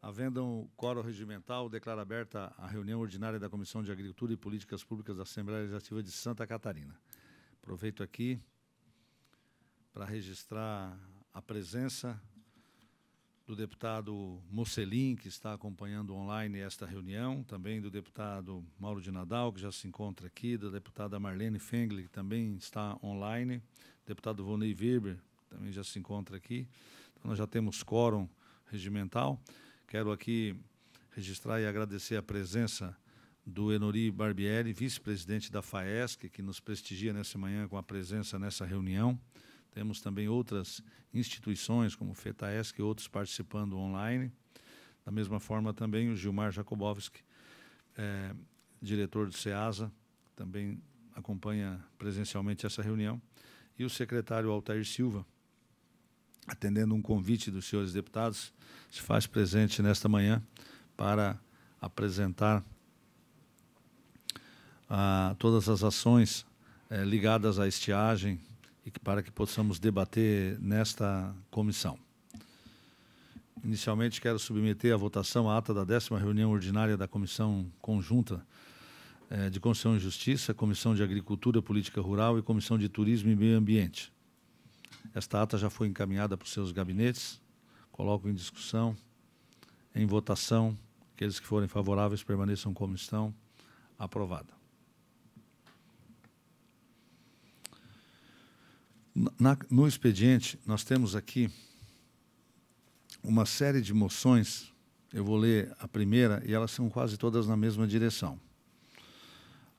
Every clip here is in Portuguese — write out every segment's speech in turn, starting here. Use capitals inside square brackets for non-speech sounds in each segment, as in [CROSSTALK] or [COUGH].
Havendo um coro regimental, declaro aberta a reunião ordinária da Comissão de Agricultura e Políticas Públicas da Assembleia Legislativa de Santa Catarina. Aproveito aqui para registrar a presença do deputado Mocelin, que está acompanhando online esta reunião, também do deputado Mauro de Nadal, que já se encontra aqui, da deputada Marlene Fengle, que também está online, deputado Vonei Weber, também já se encontra aqui. Então, nós já temos quórum regimental. Quero aqui registrar e agradecer a presença do Enori Barbieri, vice-presidente da FAESC, que nos prestigia nessa manhã com a presença nessa reunião. Temos também outras instituições, como FETAESC e outros participando online. Da mesma forma, também o Gilmar Jakubowski, é, diretor do SEASA, também acompanha presencialmente essa reunião, e o secretário Altair Silva, atendendo um convite dos senhores deputados, se faz presente nesta manhã para apresentar ah, todas as ações eh, ligadas à estiagem e que, para que possamos debater nesta comissão. Inicialmente, quero submeter à votação a ata da décima reunião ordinária da Comissão Conjunta eh, de Constituição e Justiça, Comissão de Agricultura, Política Rural e Comissão de Turismo e Meio Ambiente esta ata já foi encaminhada para os seus gabinetes. Coloco em discussão, em votação. Aqueles que forem favoráveis permaneçam como estão. Aprovada. Na, no expediente, nós temos aqui uma série de moções. Eu vou ler a primeira e elas são quase todas na mesma direção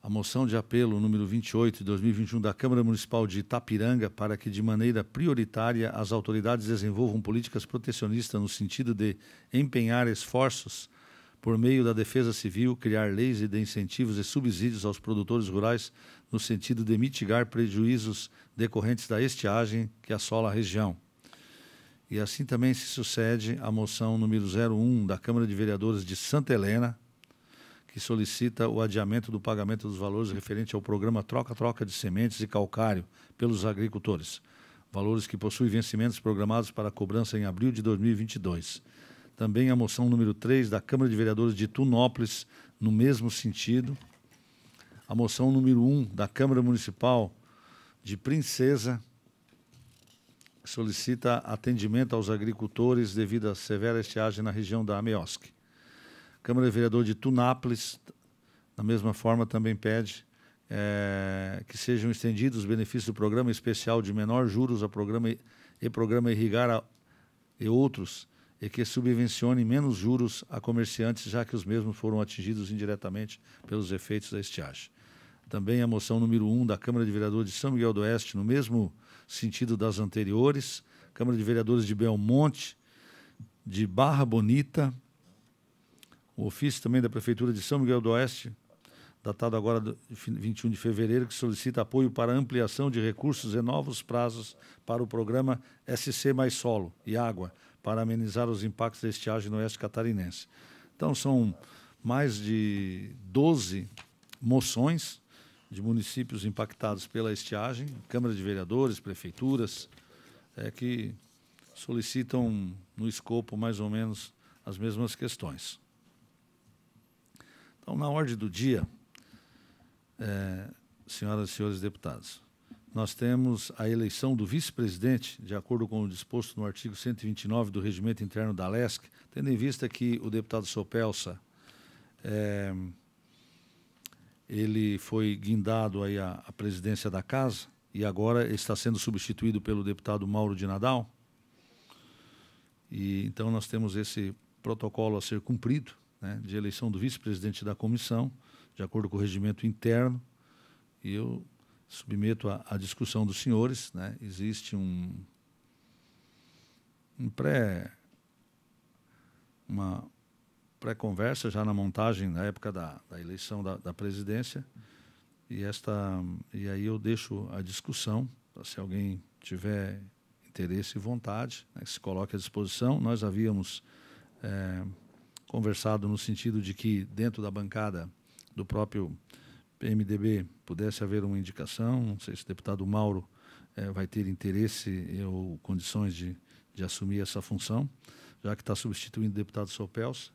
a moção de apelo número 28 de 2021 da Câmara Municipal de Itapiranga para que, de maneira prioritária, as autoridades desenvolvam políticas protecionistas no sentido de empenhar esforços por meio da defesa civil, criar leis e de incentivos e subsídios aos produtores rurais no sentido de mitigar prejuízos decorrentes da estiagem que assola a região. E assim também se sucede a moção número 01 da Câmara de Vereadores de Santa Helena, que solicita o adiamento do pagamento dos valores referente ao programa Troca-Troca de Sementes e Calcário pelos agricultores, valores que possuem vencimentos programados para cobrança em abril de 2022. Também a moção número 3 da Câmara de Vereadores de Tunópolis, no mesmo sentido. A moção número 1 da Câmara Municipal de Princesa, solicita atendimento aos agricultores devido à severa estiagem na região da Ameosque. Câmara de Vereador de Tunápolis, da mesma forma, também pede é, que sejam estendidos os benefícios do programa especial de menor juros ao programa e, programa Irrigar a, e outros, e que subvencione menos juros a comerciantes, já que os mesmos foram atingidos indiretamente pelos efeitos da estiagem. Também a moção número 1 um da Câmara de Vereadores de São Miguel do Oeste, no mesmo sentido das anteriores, Câmara de Vereadores de Belmonte, de Barra Bonita, o ofício também da Prefeitura de São Miguel do Oeste, datado agora do 21 de fevereiro, que solicita apoio para ampliação de recursos e novos prazos para o programa SC Mais Solo e Água, para amenizar os impactos da estiagem no Oeste Catarinense. Então, são mais de 12 moções de municípios impactados pela estiagem, Câmara de Vereadores, prefeituras, é, que solicitam no escopo mais ou menos as mesmas questões. Então, na ordem do dia, é, senhoras e senhores deputados, nós temos a eleição do vice-presidente, de acordo com o disposto no artigo 129 do Regimento Interno da LESC, tendo em vista que o deputado Sopelsa é, ele foi guindado aí à, à presidência da Casa e agora está sendo substituído pelo deputado Mauro de Nadal. E, então, nós temos esse protocolo a ser cumprido né, de eleição do vice-presidente da comissão, de acordo com o regimento interno, e eu submeto à discussão dos senhores. Né, existe um, um pré, uma pré-conversa já na montagem, na época da, da eleição da, da presidência, e, esta, e aí eu deixo a discussão, tá, se alguém tiver interesse e vontade, né, que se coloque à disposição. Nós havíamos é, conversado no sentido de que, dentro da bancada do próprio PMDB, pudesse haver uma indicação. Não sei se o deputado Mauro é, vai ter interesse ou condições de, de assumir essa função, já que está substituindo o deputado Sopels.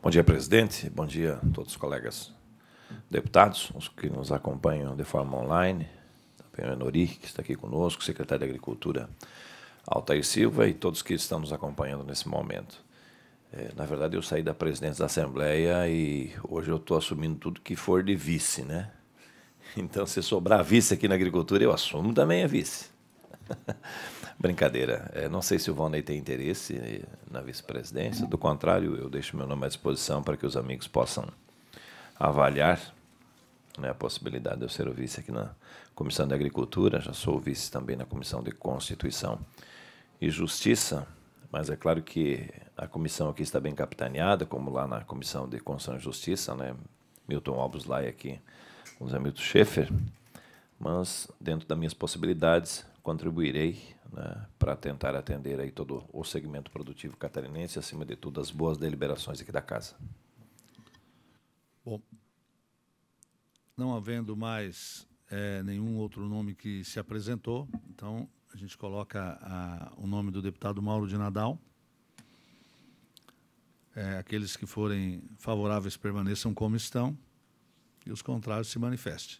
Bom dia, presidente. Bom dia a todos os colegas deputados, os que nos acompanham de forma online, também senhor Nori, que está aqui conosco, secretário de Agricultura Altair Silva e todos que estão nos acompanhando nesse momento. É, na verdade, eu saí da presidência da Assembleia e hoje eu estou assumindo tudo que for de vice, né? [LAUGHS] Então, se sobrar vice aqui na agricultura, eu assumo também a vice. [LAUGHS] Brincadeira. É, não sei se o Vonei tem interesse é, na vice-presidência. Do contrário, eu deixo meu nome à disposição para que os amigos possam avaliar né, a possibilidade de eu ser o vice aqui na Comissão de Agricultura. Já sou vice também na Comissão de Constituição e Justiça, mas é claro que a comissão aqui está bem capitaneada, como lá na Comissão de Constituição e Justiça, né? Milton Alves lá e é aqui com o Zé Milton Schaefer, mas dentro das minhas possibilidades contribuirei né, para tentar atender aí todo o segmento produtivo catarinense, acima de tudo as boas deliberações aqui da casa. Bom, não havendo mais é, nenhum outro nome que se apresentou, então a gente coloca a, o nome do deputado Mauro de Nadal. É, aqueles que forem favoráveis permaneçam como estão e os contrários se manifestem.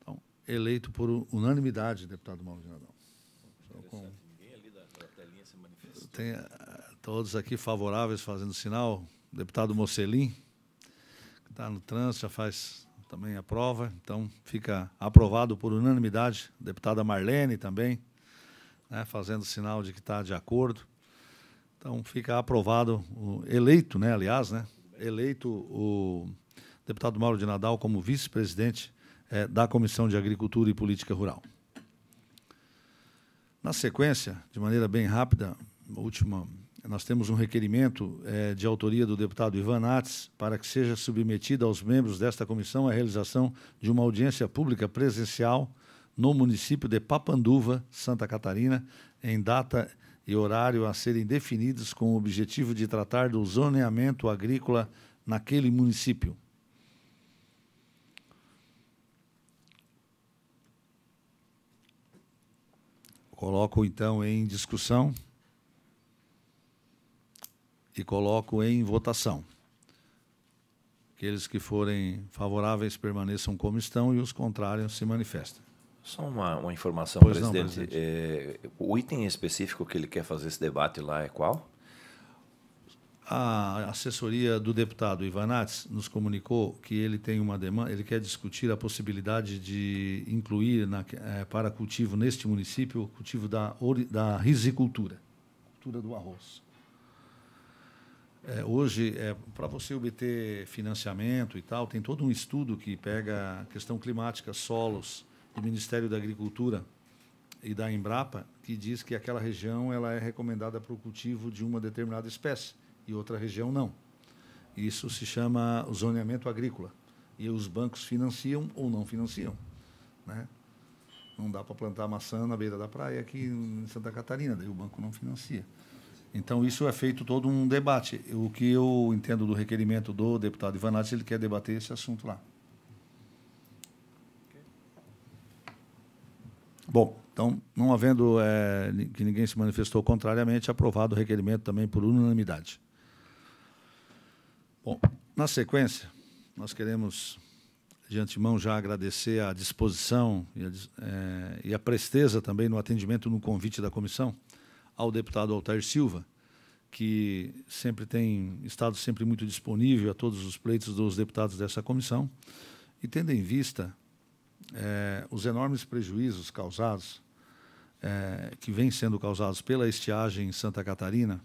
Então, eleito por unanimidade, deputado Mauro de Nadal. Com... Ninguém ali da, da telinha se manifestou. Tem, eh, todos aqui favoráveis fazendo sinal. Deputado Mocelin, que está no trânsito já faz também aprova, então fica aprovado por unanimidade. deputada Marlene também, né, fazendo sinal de que está de acordo. Então fica aprovado, o, eleito, né, aliás, né, eleito o deputado Mauro de Nadal como vice-presidente é, da Comissão de Agricultura e Política Rural. Na sequência, de maneira bem rápida, última nós temos um requerimento é, de autoria do deputado Ivan Nates para que seja submetida aos membros desta comissão a realização de uma audiência pública presencial no município de Papanduva, Santa Catarina, em data e horário a serem definidos com o objetivo de tratar do zoneamento agrícola naquele município. Coloco então em discussão e coloco em votação. Aqueles que forem favoráveis permaneçam como estão e os contrários se manifestem. Só uma, uma informação, pois presidente. Não, presidente. É, o item específico que ele quer fazer esse debate lá é qual? A assessoria do deputado Ivanates nos comunicou que ele tem uma demanda, ele quer discutir a possibilidade de incluir na, é, para cultivo neste município o cultivo da, da risicultura, cultura do arroz. É, hoje, é, para você obter financiamento e tal, tem todo um estudo que pega a questão climática, solos, do Ministério da Agricultura e da Embrapa, que diz que aquela região ela é recomendada para o cultivo de uma determinada espécie e outra região não. Isso se chama zoneamento agrícola. E os bancos financiam ou não financiam. Né? Não dá para plantar maçã na beira da praia aqui em Santa Catarina, daí o banco não financia. Então, isso é feito todo um debate. O que eu entendo do requerimento do deputado Ivanati, ele quer debater esse assunto lá. Bom, então, não havendo é, que ninguém se manifestou contrariamente, aprovado o requerimento também por unanimidade. Bom, na sequência, nós queremos, de antemão, já agradecer a disposição e a, é, e a presteza também no atendimento no convite da comissão ao deputado Altair Silva, que sempre tem estado sempre muito disponível a todos os pleitos dos deputados dessa comissão, e tendo em vista é, os enormes prejuízos causados, é, que vêm sendo causados pela estiagem em Santa Catarina,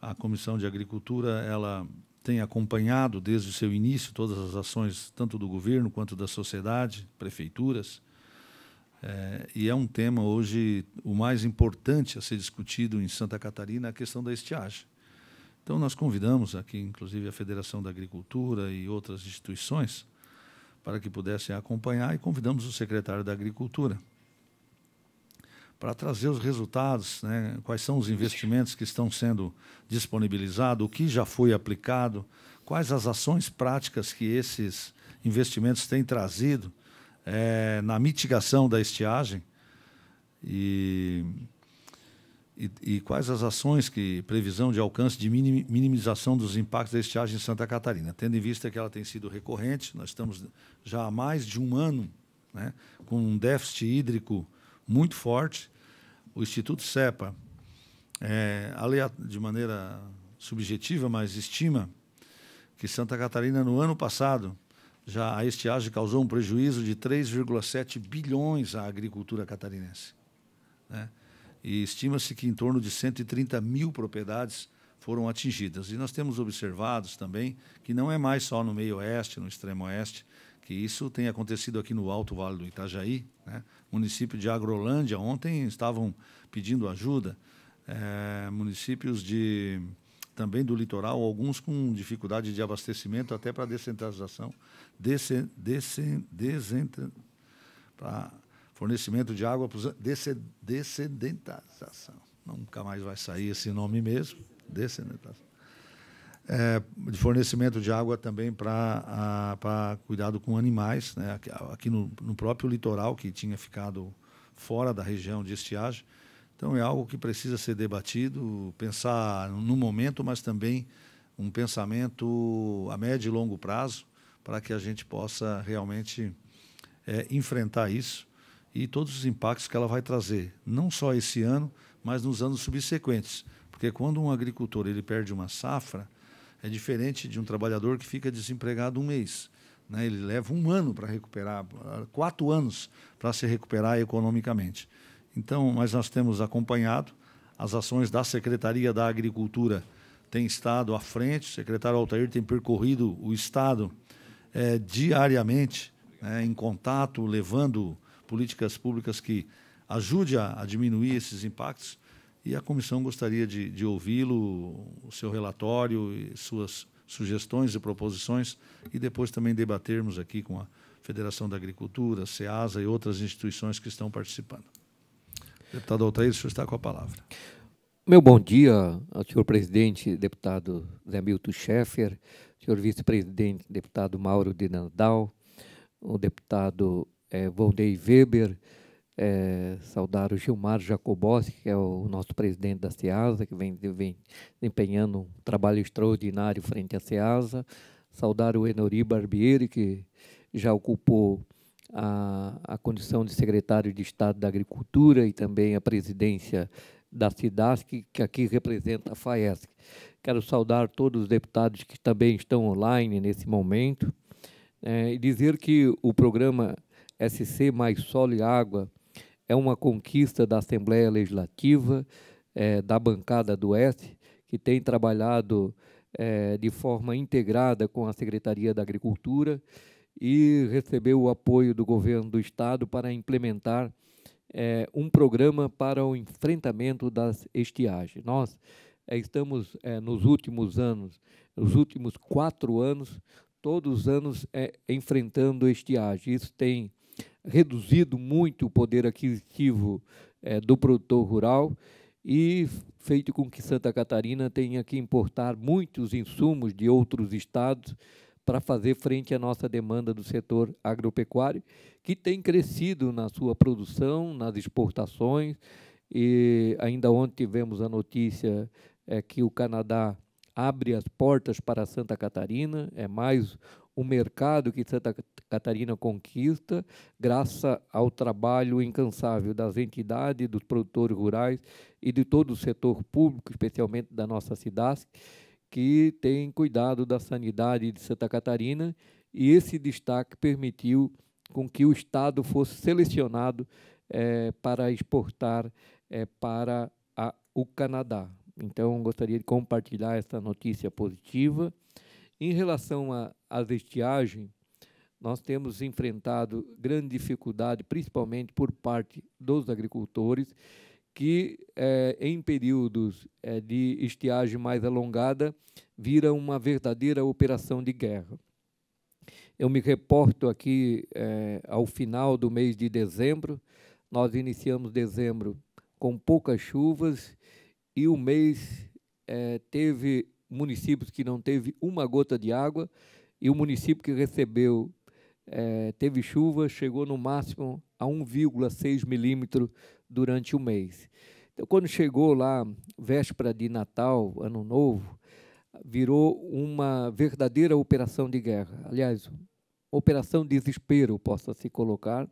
a Comissão de Agricultura ela tem acompanhado desde o seu início todas as ações, tanto do governo quanto da sociedade, prefeituras, é, e é um tema hoje o mais importante a ser discutido em Santa Catarina, a questão da estiagem. Então, nós convidamos aqui, inclusive, a Federação da Agricultura e outras instituições para que pudessem acompanhar e convidamos o secretário da Agricultura para trazer os resultados, né? quais são os investimentos que estão sendo disponibilizados, o que já foi aplicado, quais as ações práticas que esses investimentos têm trazido é, na mitigação da estiagem e, e, e, quais as ações que previsão de alcance de minimização dos impactos da estiagem em Santa Catarina, tendo em vista que ela tem sido recorrente, nós estamos já há mais de um ano né, com um déficit hídrico muito forte. O Instituto SEPA, é, de maneira subjetiva, mas estima que Santa Catarina, no ano passado, já a estiagem causou um prejuízo de 3,7 bilhões à agricultura catarinense. Né? E estima-se que em torno de 130 mil propriedades foram atingidas. E nós temos observado também que não é mais só no meio oeste, no extremo oeste, que isso tem acontecido aqui no Alto Vale do Itajaí. Né? Município de Agrolândia, ontem estavam pedindo ajuda. É, municípios de também do litoral, alguns com dificuldade de abastecimento até para descentralização, desse, desse, desentra, para fornecimento de água para descendentalização. Nunca mais vai sair esse nome mesmo, descendentalização. É, de fornecimento de água também para cuidado com animais, né? aqui no, no próprio litoral, que tinha ficado fora da região de estiagem, então é algo que precisa ser debatido, pensar no momento, mas também um pensamento a médio e longo prazo para que a gente possa realmente é, enfrentar isso e todos os impactos que ela vai trazer, não só esse ano, mas nos anos subsequentes. Porque quando um agricultor ele perde uma safra, é diferente de um trabalhador que fica desempregado um mês. Né? Ele leva um ano para recuperar, quatro anos para se recuperar economicamente. Então, mas nós temos acompanhado as ações da Secretaria da Agricultura tem estado à frente, o secretário Altair tem percorrido o Estado é, diariamente, é, em contato, levando políticas públicas que ajude a, a, diminuir esses impactos. E a comissão gostaria de, de ouvi-lo, o seu relatório, e suas sugestões e proposições, e depois também debatermos aqui com a Federação da Agricultura, SEASA e outras instituições que estão participando. Deputado Altair, o senhor está com a palavra. Meu bom dia ao senhor presidente, deputado Zé Milton Schaeffer, senhor vice-presidente, deputado Mauro de Nandal, o deputado é, Volney Weber, é, saudar o Gilmar Jacobossi, que é o nosso presidente da SEASA, que vem, vem desempenhando um trabalho extraordinário frente à SEASA, saudar o Enori Barbieri, que já ocupou a, a condição de secretário de Estado da Agricultura e também a presidência da CIDASC, que, aqui representa a FAESC. Quero saudar todos os deputados que também estão online nesse momento é, e dizer que o programa SC Mais Solo e Água é uma conquista da Assembleia Legislativa, é, da bancada do Oeste, que tem trabalhado é, de forma integrada com a Secretaria da Agricultura e recebeu o apoio do governo do estado para implementar é, um programa para o enfrentamento das estiagens. Nós é, estamos é, nos últimos anos, nos últimos quatro anos, todos os anos é, enfrentando estiagem. Isso tem reduzido muito o poder aquisitivo é, do produtor rural e feito com que Santa Catarina tenha que importar muitos insumos de outros estados para fazer frente à nossa demanda do setor agropecuário, que tem crescido na sua produção, nas exportações. E ainda ontem tivemos a notícia é, que o Canadá abre as portas para Santa Catarina, é mais um mercado que Santa Catarina conquista, graças ao trabalho incansável das entidades, dos produtores rurais e de todo o setor público, especialmente da nossa cidade que tem cuidado da sanidade de Santa Catarina e esse destaque permitiu com que o Estado fosse selecionado é, para exportar é, para a, o Canadá. Então, gostaria de compartilhar essa notícia positiva. Em relação às estiagens, nós temos enfrentado grande dificuldade, principalmente por parte dos agricultores, que é, em períodos é, de estiagem mais alongada vira uma verdadeira operação de guerra. Eu me reporto aqui é, ao final do mês de dezembro. Nós iniciamos dezembro com poucas chuvas e o mês é, teve municípios que não teve uma gota de água e o município que recebeu é, teve chuva chegou no máximo a 1,6 milímetro durante o mês. Então, quando chegou lá, véspera de Natal, Ano Novo, virou uma verdadeira operação de guerra. Aliás, operação desespero, possa se colocar,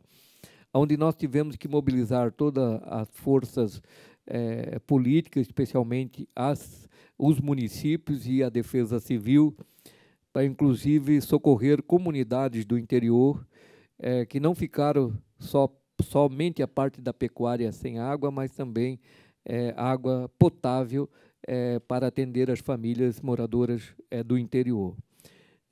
onde nós tivemos que mobilizar todas as forças eh, políticas, especialmente as, os municípios e a defesa civil, para inclusive socorrer comunidades do interior eh, que não ficaram só somente a parte da pecuária sem água, mas também é, água potável é, para atender as famílias moradoras é, do interior.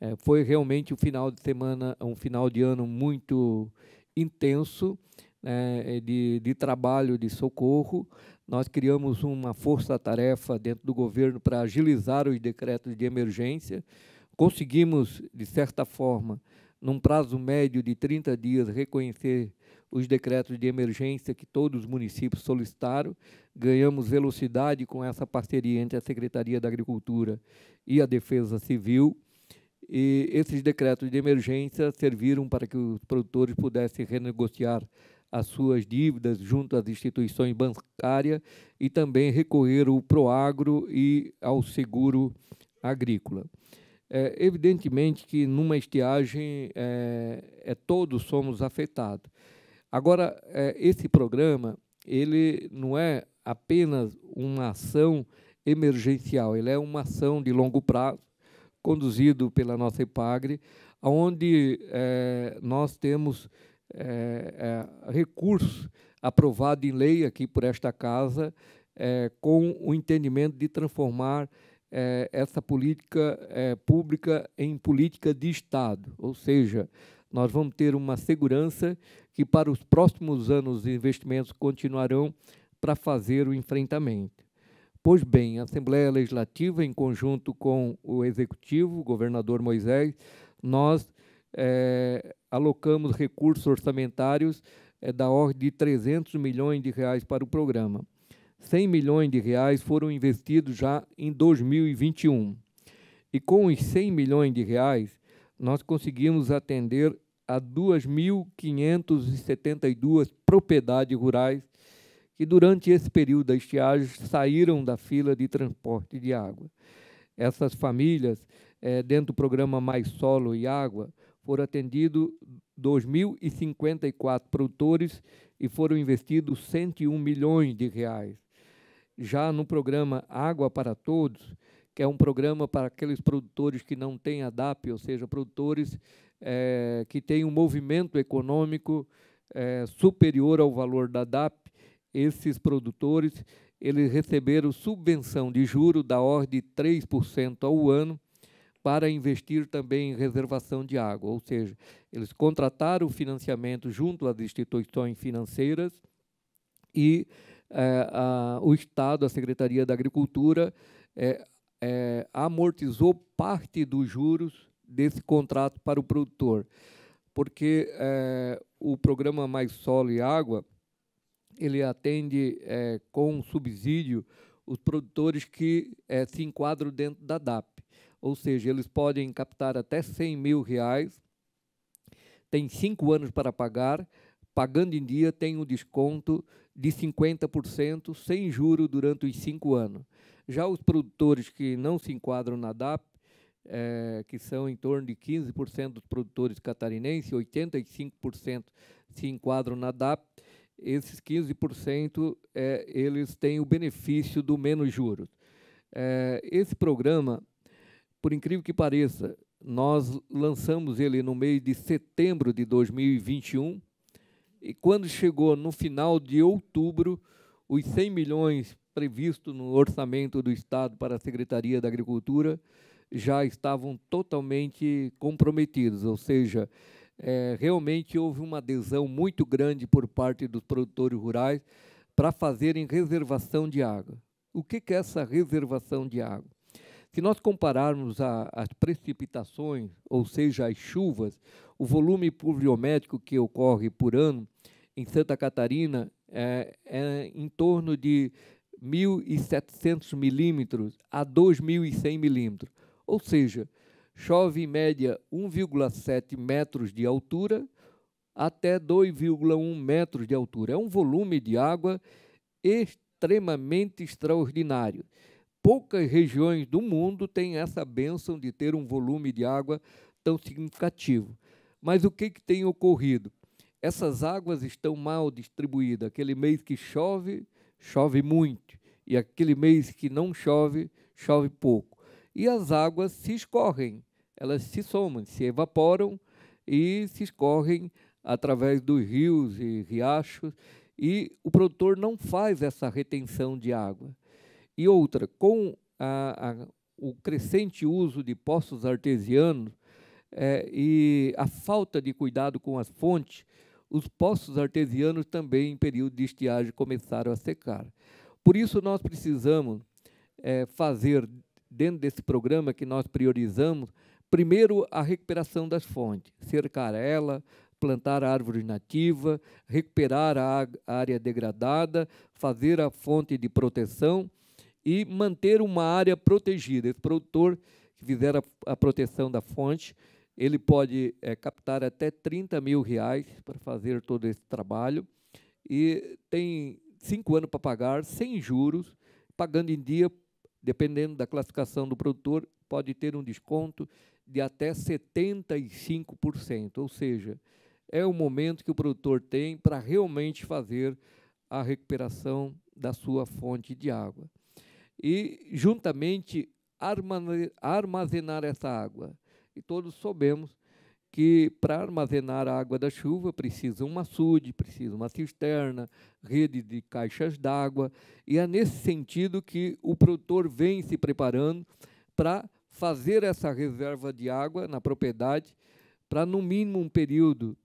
É, foi realmente um final de semana, um final de ano muito intenso né, é, de, de trabalho de socorro. Nós criamos uma força-tarefa dentro do governo para agilizar os decretos de emergência. Conseguimos, de certa forma, num prazo médio de 30 dias, reconhecer os decretos de emergência que todos os municípios solicitaram. Ganhamos velocidade com essa parceria entre a Secretaria da Agricultura e a Defesa Civil. E esses decretos de emergência serviram para que os produtores pudessem renegociar as suas dívidas junto às instituições bancárias e também recorrer ao Proagro e ao seguro agrícola. É, evidentemente que numa estiagem é, é todos somos afetados. Agora, é, esse programa, ele não é apenas uma ação emergencial, ele é uma ação de longo prazo, conduzido pela nossa EPAGRE, onde é, nós temos é, é, recursos aprovados em lei aqui por esta casa, é, com o entendimento de transformar é, essa política pública em política de Estado, ou seja, nós vamos ter uma segurança que para os próximos anos os investimentos continuarão para fazer o enfrentamento. Pois bem, a Assembleia Legislativa, em conjunto com o Executivo, o governador Moisés, nós é, alocamos recursos orçamentários é, da ordem de 300 milhões de reais para o programa. 100 milhões de reais foram investidos já em 2021. E com os 100 milhões de reais, nós conseguimos atender a 2.572 propriedades rurais que, durante esse período da estiagem, saíram da fila de transporte de água. Essas famílias, é, dentro do programa Mais Solo e Água, foram atendidos 2.054 produtores e foram investidos 101 milhões de reais. Já no programa Água para Todos, que é um programa para aqueles produtores que não têm ADAP, ou seja, produtores é, que tem um movimento econômico é, superior ao valor da DAP, esses produtores eles receberam subvenção de juro da ordem de 3% ao ano para investir também em reservação de água, ou seja, eles contrataram o financiamento junto às instituições financeiras e é, a, o Estado, a Secretaria da Agricultura, é, é, amortizou parte dos juros desse contrato para o produtor, porque é, o programa Mais Solo e Água ele atende é, com subsídio os produtores que é, se enquadram dentro da DAP, ou seja, eles podem captar até 100 mil reais, tem cinco anos para pagar, pagando em dia tem um desconto de 50% sem juro durante os cinco anos. Já os produtores que não se enquadram na DAP é, que são em torno de 15% dos produtores catarinenses, 85% se enquadram na DAP. Esses 15% é, eh, eles têm o benefício do menos juros. É, esse programa, por incrível que pareça, nós lançamos ele no mês de setembro de 2021 e quando chegou no final de outubro, os 100 milhões previstos no orçamento do Estado para a Secretaria da Agricultura já estavam totalmente comprometidos, ou seja, é, realmente houve uma adesão muito grande por parte dos produtores rurais para fazerem reservação de água. O que, que é essa reservação de água? Se nós compararmos a, as precipitações, ou seja, as chuvas, o volume pluviométrico que ocorre por ano em Santa Catarina é, é em torno de 1.700 milímetros a 2.100 milímetros. Ou seja, chove em média 1,7 metros de altura até 2,1 metros de altura. É um volume de água extremamente extraordinário. Poucas regiões do mundo têm essa bênção de ter um volume de água tão significativo. Mas o que, que tem ocorrido? Essas águas estão mal distribuídas. Aquele mês que chove, chove muito. E aquele mês que não chove, chove pouco e as águas se escorrem, elas se somam, se evaporam e se escorrem através dos rios e riachos, e o produtor não faz essa retenção de água. E outra, com a, a, o crescente uso de poços artesianos é, e a falta de cuidado com as fontes, os poços artesianos também, em período de estiagem, começaram a secar. Por isso, nós precisamos é, fazer dentro desse programa que nós priorizamos, primeiro a recuperação das fontes, cercar ela, plantar árvores nativas, recuperar a área degradada, fazer a fonte de proteção e manter uma área protegida. Esse produtor que fizer a, a proteção da fonte, ele pode é, captar até 30 mil reais para fazer todo esse trabalho e tem cinco anos para pagar, sem juros, pagando em dia dependendo da classificação do produtor, pode ter um desconto de até 75%. Ou seja, é o momento que o produtor tem para realmente fazer a recuperação da sua fonte de água. E, juntamente, armazenar essa água. E todos soubemos que para armazenar a água da chuva precisa um açude, precisa uma cisterna, rede de caixas d'água, e é nesse sentido que o produtor vem se preparando para fazer essa reserva de água na propriedade para no mínimo um período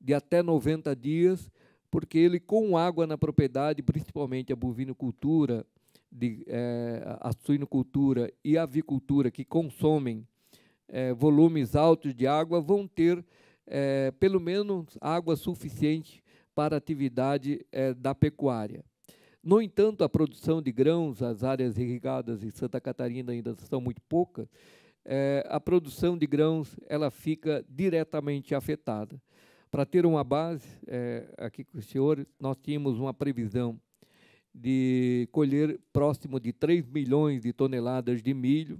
de até 90 dias, porque ele com água na propriedade, principalmente a bovinocultura, de, é, a suinocultura e a avicultura que consomem é, volumes altos de água vão ter é, pelo menos água suficiente para a atividade é, da pecuária. No entanto, a produção de grãos, as áreas irrigadas em Santa Catarina ainda são muito poucas, a produção de grãos ela fica diretamente afetada. Para ter uma base, aqui com os senhores, nós tínhamos uma previsão de colher próximo de 3 milhões de toneladas de milho,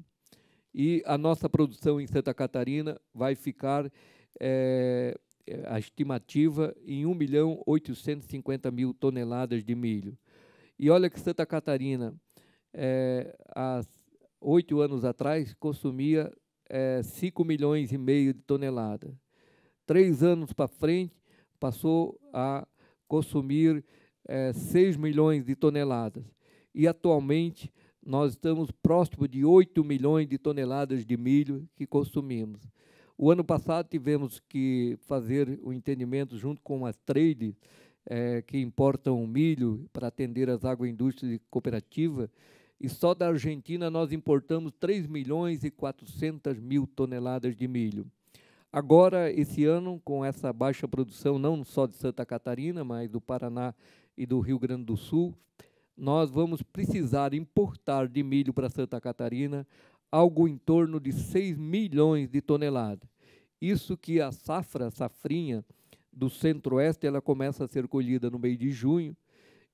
e a nossa produção em Santa Catarina vai ficar é, a estimativa em 1 milhão 850 mil toneladas de milho. E olha que Santa Catarina, é, há oito anos atrás, consumia é, 5 milhões e meio de toneladas. Três anos para frente, passou a consumir é, 6 milhões de toneladas. E atualmente nós estamos próximo de 8 milhões de toneladas de milho que consumimos. O ano passado tivemos que fazer o um entendimento junto com as trades é, eh, que importam milho para atender as agroindústrias e cooperativa. E só da Argentina nós importamos 3 milhões e 400 mil toneladas de milho. Agora, esse ano, com essa baixa produção, não só de Santa Catarina, mas do Paraná e do Rio Grande do Sul, nós vamos precisar importar de milho para Santa Catarina algo em torno de 6 milhões de toneladas. Isso que a safra, safrinha do centro-oeste, ela começa a ser colhida no mês de junho,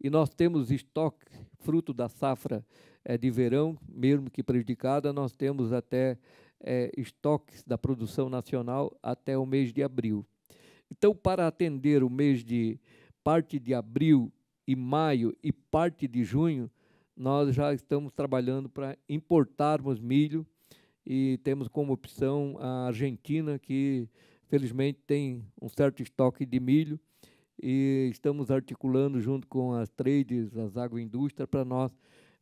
e nós temos estoque, fruto da safra é, de verão, mesmo que prejudicada, nós temos até é, estoques da produção nacional até o mês de abril. Então, para atender o mês de parte de abril e maio e parte de junho, nós já estamos trabalhando para importarmos milho e temos como opção a Argentina, que felizmente tem um certo estoque de milho e estamos articulando junto com as trades, as agroindústrias, para nós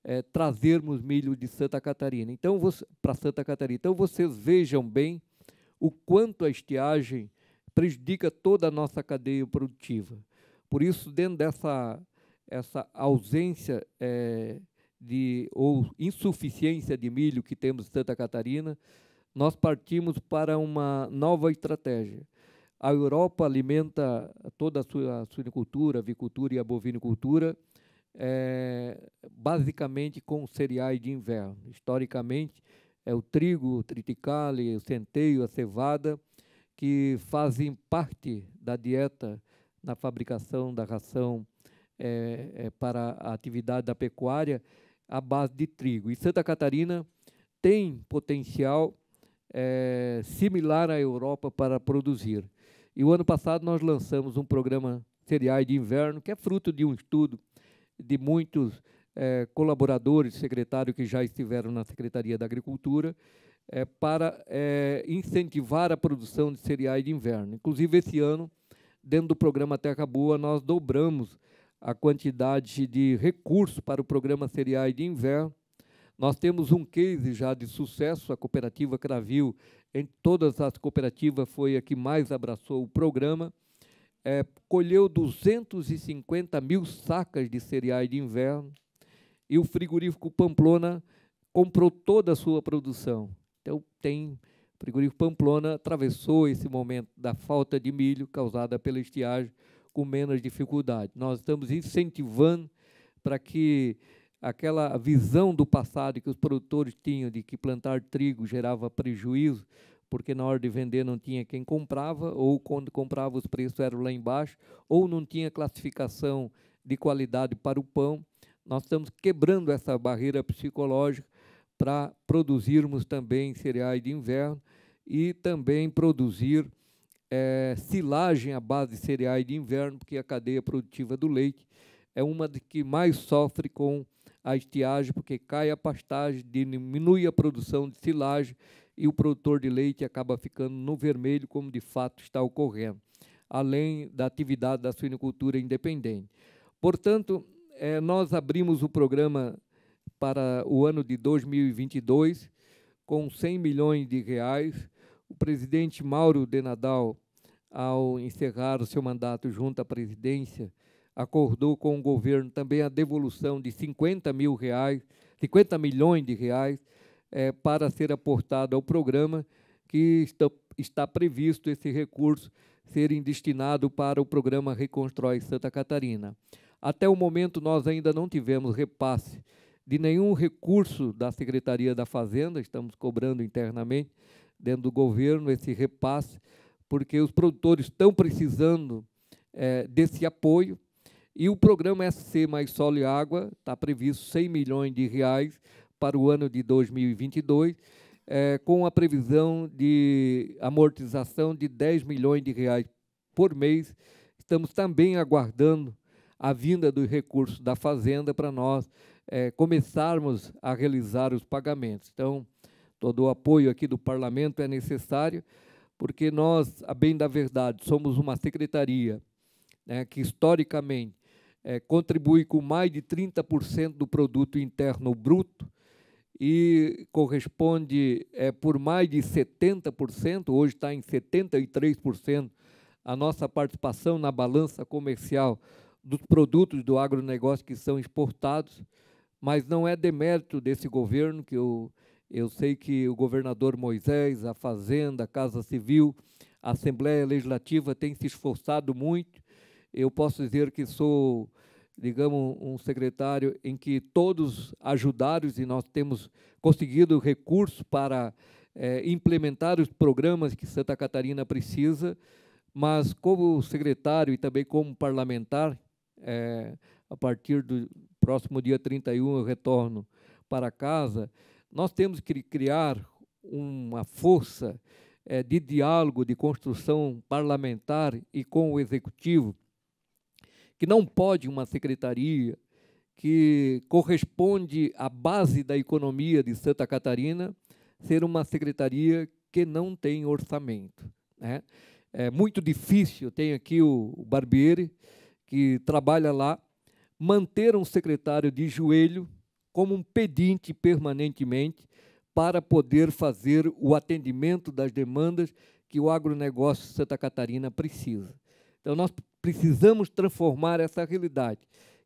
é, trazermos milho de Santa Catarina. Então, para Santa Catarina. Então, vocês vejam bem o quanto a estiagem prejudica toda a nossa cadeia produtiva. Por isso, dentro dessa essa ausência é, de, ou insuficiência de milho que temos em Santa Catarina, nós partimos para uma nova estratégia. A Europa alimenta toda a sua suinicultura, avicultura e a bovinicultura é, basicamente com cereais de inverno. Historicamente, é o trigo, o triticale, o centeio, a cevada, que fazem parte da dieta na fabricação da ração é, é, para a atividade da pecuária à base de trigo. E Santa Catarina tem potencial é, similar à Europa para produzir. E o ano passado nós lançamos um programa Cereais de Inverno, que é fruto de um estudo de muitos é, colaboradores, secretários que já estiveram na Secretaria da Agricultura, é, para é, incentivar a produção de cereais de inverno. Inclusive, esse ano, dentro do programa Terra Boa, nós dobramos a quantidade de recursos para o programa Cereais de Inverno. Nós temos um case já de sucesso, a cooperativa Cravil, em todas as cooperativas, foi a que mais abraçou o programa. É, colheu 250 mil sacas de cereais de inverno e o frigorífico Pamplona comprou toda a sua produção. Então, tem o frigorífico Pamplona atravessou esse momento da falta de milho causada pela estiagem com menos dificuldade. Nós estamos incentivando para que aquela visão do passado que os produtores tinham de que plantar trigo gerava prejuízo, porque na hora de vender não tinha quem comprava, ou quando comprava os preços eram lá embaixo, ou não tinha classificação de qualidade para o pão. Nós estamos quebrando essa barreira psicológica para produzirmos também cereais de inverno e também produzir é, silagem à base de cereais de inverno, porque a cadeia produtiva do leite é uma de que mais sofre com a estiagem, porque cai a pastagem, diminui a produção de silagem e o produtor de leite acaba ficando no vermelho, como de fato está ocorrendo, além da atividade da suinicultura independente. Portanto, é, nós abrimos o programa para o ano de 2022 com 100 milhões de reais. O presidente Mauro de Nadal ao encerrar o seu mandato junto à presidência, acordou com o governo também a devolução de 50 mil reais, 50 milhões de reais, é, para ser aportado ao programa, que está, está previsto esse recurso serem destinado para o programa Reconstrói Santa Catarina. Até o momento, nós ainda não tivemos repasse de nenhum recurso da Secretaria da Fazenda, estamos cobrando internamente, dentro do governo, esse repasse porque os produtores estão precisando é, desse apoio. E o programa SC Mais Solo e Água está previsto 100 milhões de reais para o ano de 2022, é, com a previsão de amortização de 10 milhões de reais por mês. Estamos também aguardando a vinda dos recursos da Fazenda para nós é, começarmos a realizar os pagamentos. Então, todo o apoio aqui do Parlamento é necessário porque nós, a bem da verdade, somos uma secretaria né, que historicamente é, contribui com mais de 30% do produto interno bruto e corresponde é, por mais de 70%, hoje está em 73%, a nossa participação na balança comercial dos produtos do agronegócio que são exportados, mas não é demérito desse governo que eu eu sei que o governador Moisés, a Fazenda, a Casa Civil, a Assembleia Legislativa têm se esforçado muito. Eu posso dizer que sou, digamos, um secretário em que todos ajudaram e nós temos conseguido recursos para é, implementar os programas que Santa Catarina precisa, mas como secretário e também como parlamentar, é, a partir do próximo dia 31 eu retorno para casa. Nós temos que criar uma força é, de diálogo, de construção parlamentar e com o executivo, que não pode uma secretaria que corresponde à base da economia de Santa Catarina ser uma secretaria que não tem orçamento. Né? É muito difícil, tem aqui o, o Barbieri, que trabalha lá, manter um secretário de joelho como um pedinte permanentemente para poder fazer o atendimento das demandas que o agronegócio de Santa Catarina precisa. Então, nós precisamos transformar essa realidade.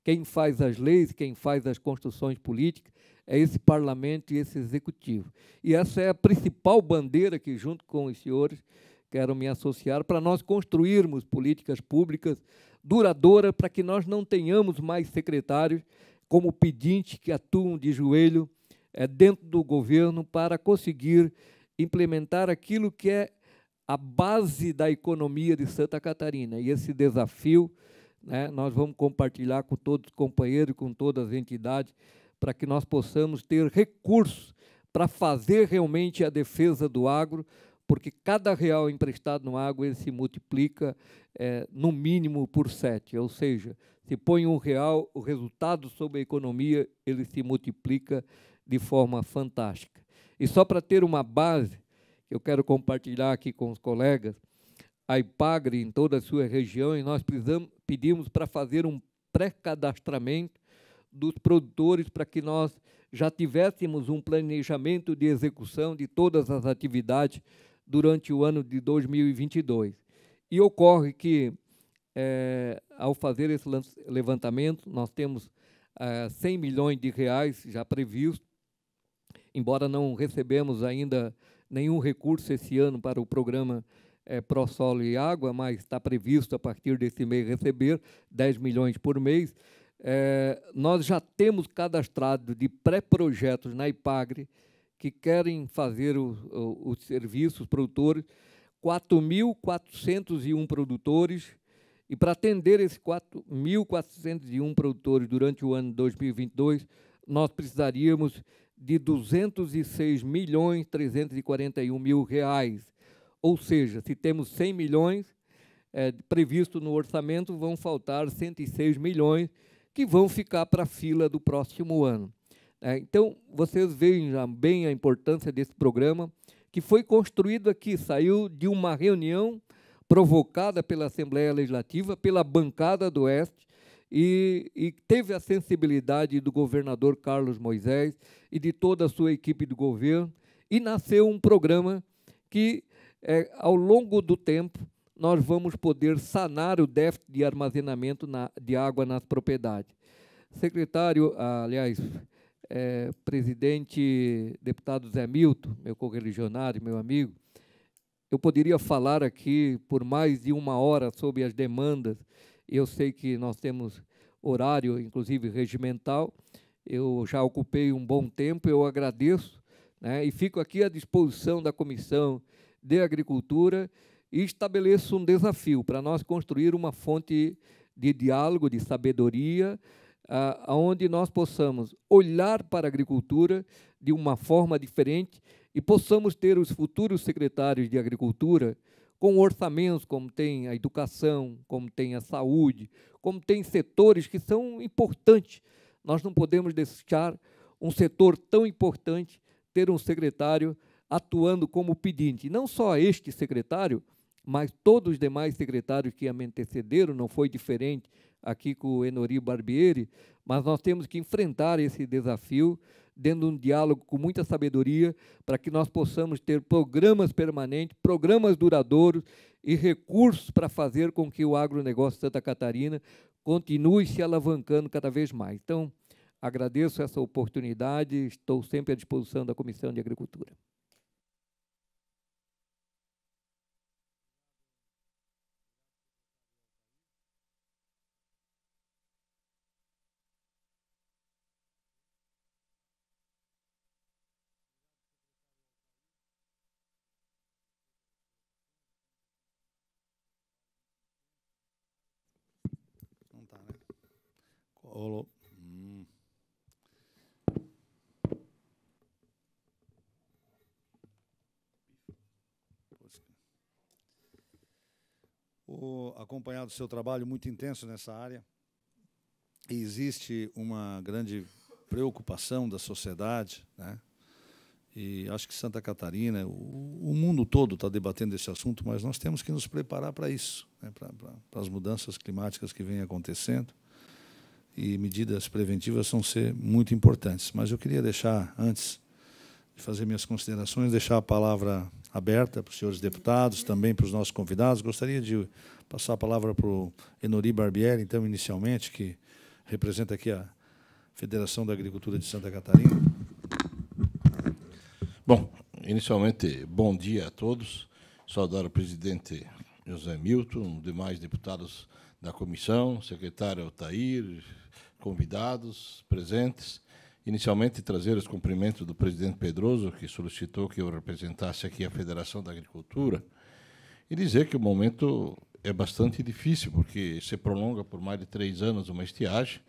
Quem faz as leis, quem faz as construções políticas, é esse parlamento e esse executivo. E essa é a principal bandeira que, junto com os senhores, quero me associar para nós construirmos políticas públicas duradouras para que nós não tenhamos mais secretários como pedinte que atuam de joelho é, dentro do governo para conseguir implementar aquilo que é a base da economia de Santa Catarina. E esse desafio né, nós vamos compartilhar com todos os companheiros, e com todas as entidades, para que nós possamos ter recursos para fazer realmente a defesa do agro, porque cada real emprestado no agro ele se multiplica é, no mínimo por sete, ou seja, se põe um real, o resultado sobre a economia ele se multiplica de forma fantástica. E só para ter uma base, que eu quero compartilhar aqui com os colegas, a IPAGRE, em toda a sua região e nós precisamos, pedimos para fazer um pré-cadastramento dos produtores para que nós já tivéssemos um planejamento de execução de todas as atividades durante o ano de 2022. E ocorre que é, ao fazer esse levantamento, nós temos 100 ah, milhões de reais já previstos, embora não recebemos ainda nenhum recurso esse ano para o programa é, eh, ProSolo e Água, mas está previsto a partir desse mês receber 10 milhões por mês. É, nós já temos cadastrado de pré-projetos na IPAGRE que querem fazer os serviços produtores, 4.401 produtores, e para atender esses 4.401 produtores durante o ano 2022, nós precisaríamos de 206 milhões 341 mil reais. Ou seja, se temos 100 milhões é, previsto no orçamento, vão faltar 106 milhões que vão ficar para a fila do próximo ano. É, então, vocês já bem a importância desse programa, que foi construído aqui, saiu de uma reunião provocada pela Assembleia Legislativa, pela bancada do Oeste, e, e, teve a sensibilidade do governador Carlos Moisés e de toda a sua equipe de governo, e nasceu um programa que, é, ao longo do tempo, nós vamos poder sanar o déficit de armazenamento na, de água nas propriedades. Secretário, aliás, é, presidente, deputado Zé Milton, meu correligionário, meu amigo, eu poderia falar aqui por mais de uma hora sobre as demandas. Eu sei que nós temos horário, inclusive regimental. Eu já ocupei um bom tempo, eu agradeço né, e fico aqui à disposição da Comissão de Agricultura e estabeleço um desafio para nós construir uma fonte de diálogo, de sabedoria, aonde nós possamos olhar para a agricultura de uma forma diferente e possamos ter os futuros secretários de Agricultura com orçamentos como tem a educação, como tem a saúde, como tem setores que são importantes. Nós não podemos deixar um setor tão importante ter um secretário atuando como pedinte. Não só este secretário, mas todos os demais secretários que me antecederam, não foi diferente aqui com o Enori Barbieri, mas nós temos que enfrentar esse desafio dentro de um diálogo com muita sabedoria, para que nós possamos ter programas permanentes, programas duradouros e recursos para fazer com que o agronegócio de Santa Catarina continue se alavancando cada vez mais. Então, agradeço essa oportunidade, estou sempre à disposição da Comissão de Agricultura. rolou. Hum. O, acompanhado do seu trabalho muito intenso nessa área, existe uma grande preocupação da sociedade, né? e acho que Santa Catarina, o, o mundo todo está debatendo esse assunto, mas nós temos que nos preparar para isso, né? para as mudanças climáticas que vêm acontecendo e medidas preventivas vão ser muito importantes. Mas eu queria deixar, antes de fazer minhas considerações, deixar a palavra aberta para os senhores deputados, também para os nossos convidados. Gostaria de passar a palavra para o Enori Barbieri, então, inicialmente, que representa aqui a Federação da Agricultura de Santa Catarina. Bom, inicialmente, bom dia a todos. Saudar o presidente José Milton, demais deputados da comissão, secretário Altair, convidados presentes. Inicialmente, trazer os cumprimentos do presidente Pedroso, que solicitou que eu representasse aqui a Federação da Agricultura, e dizer que o momento é bastante difícil, porque se prolonga por mais de três anos uma estiagem,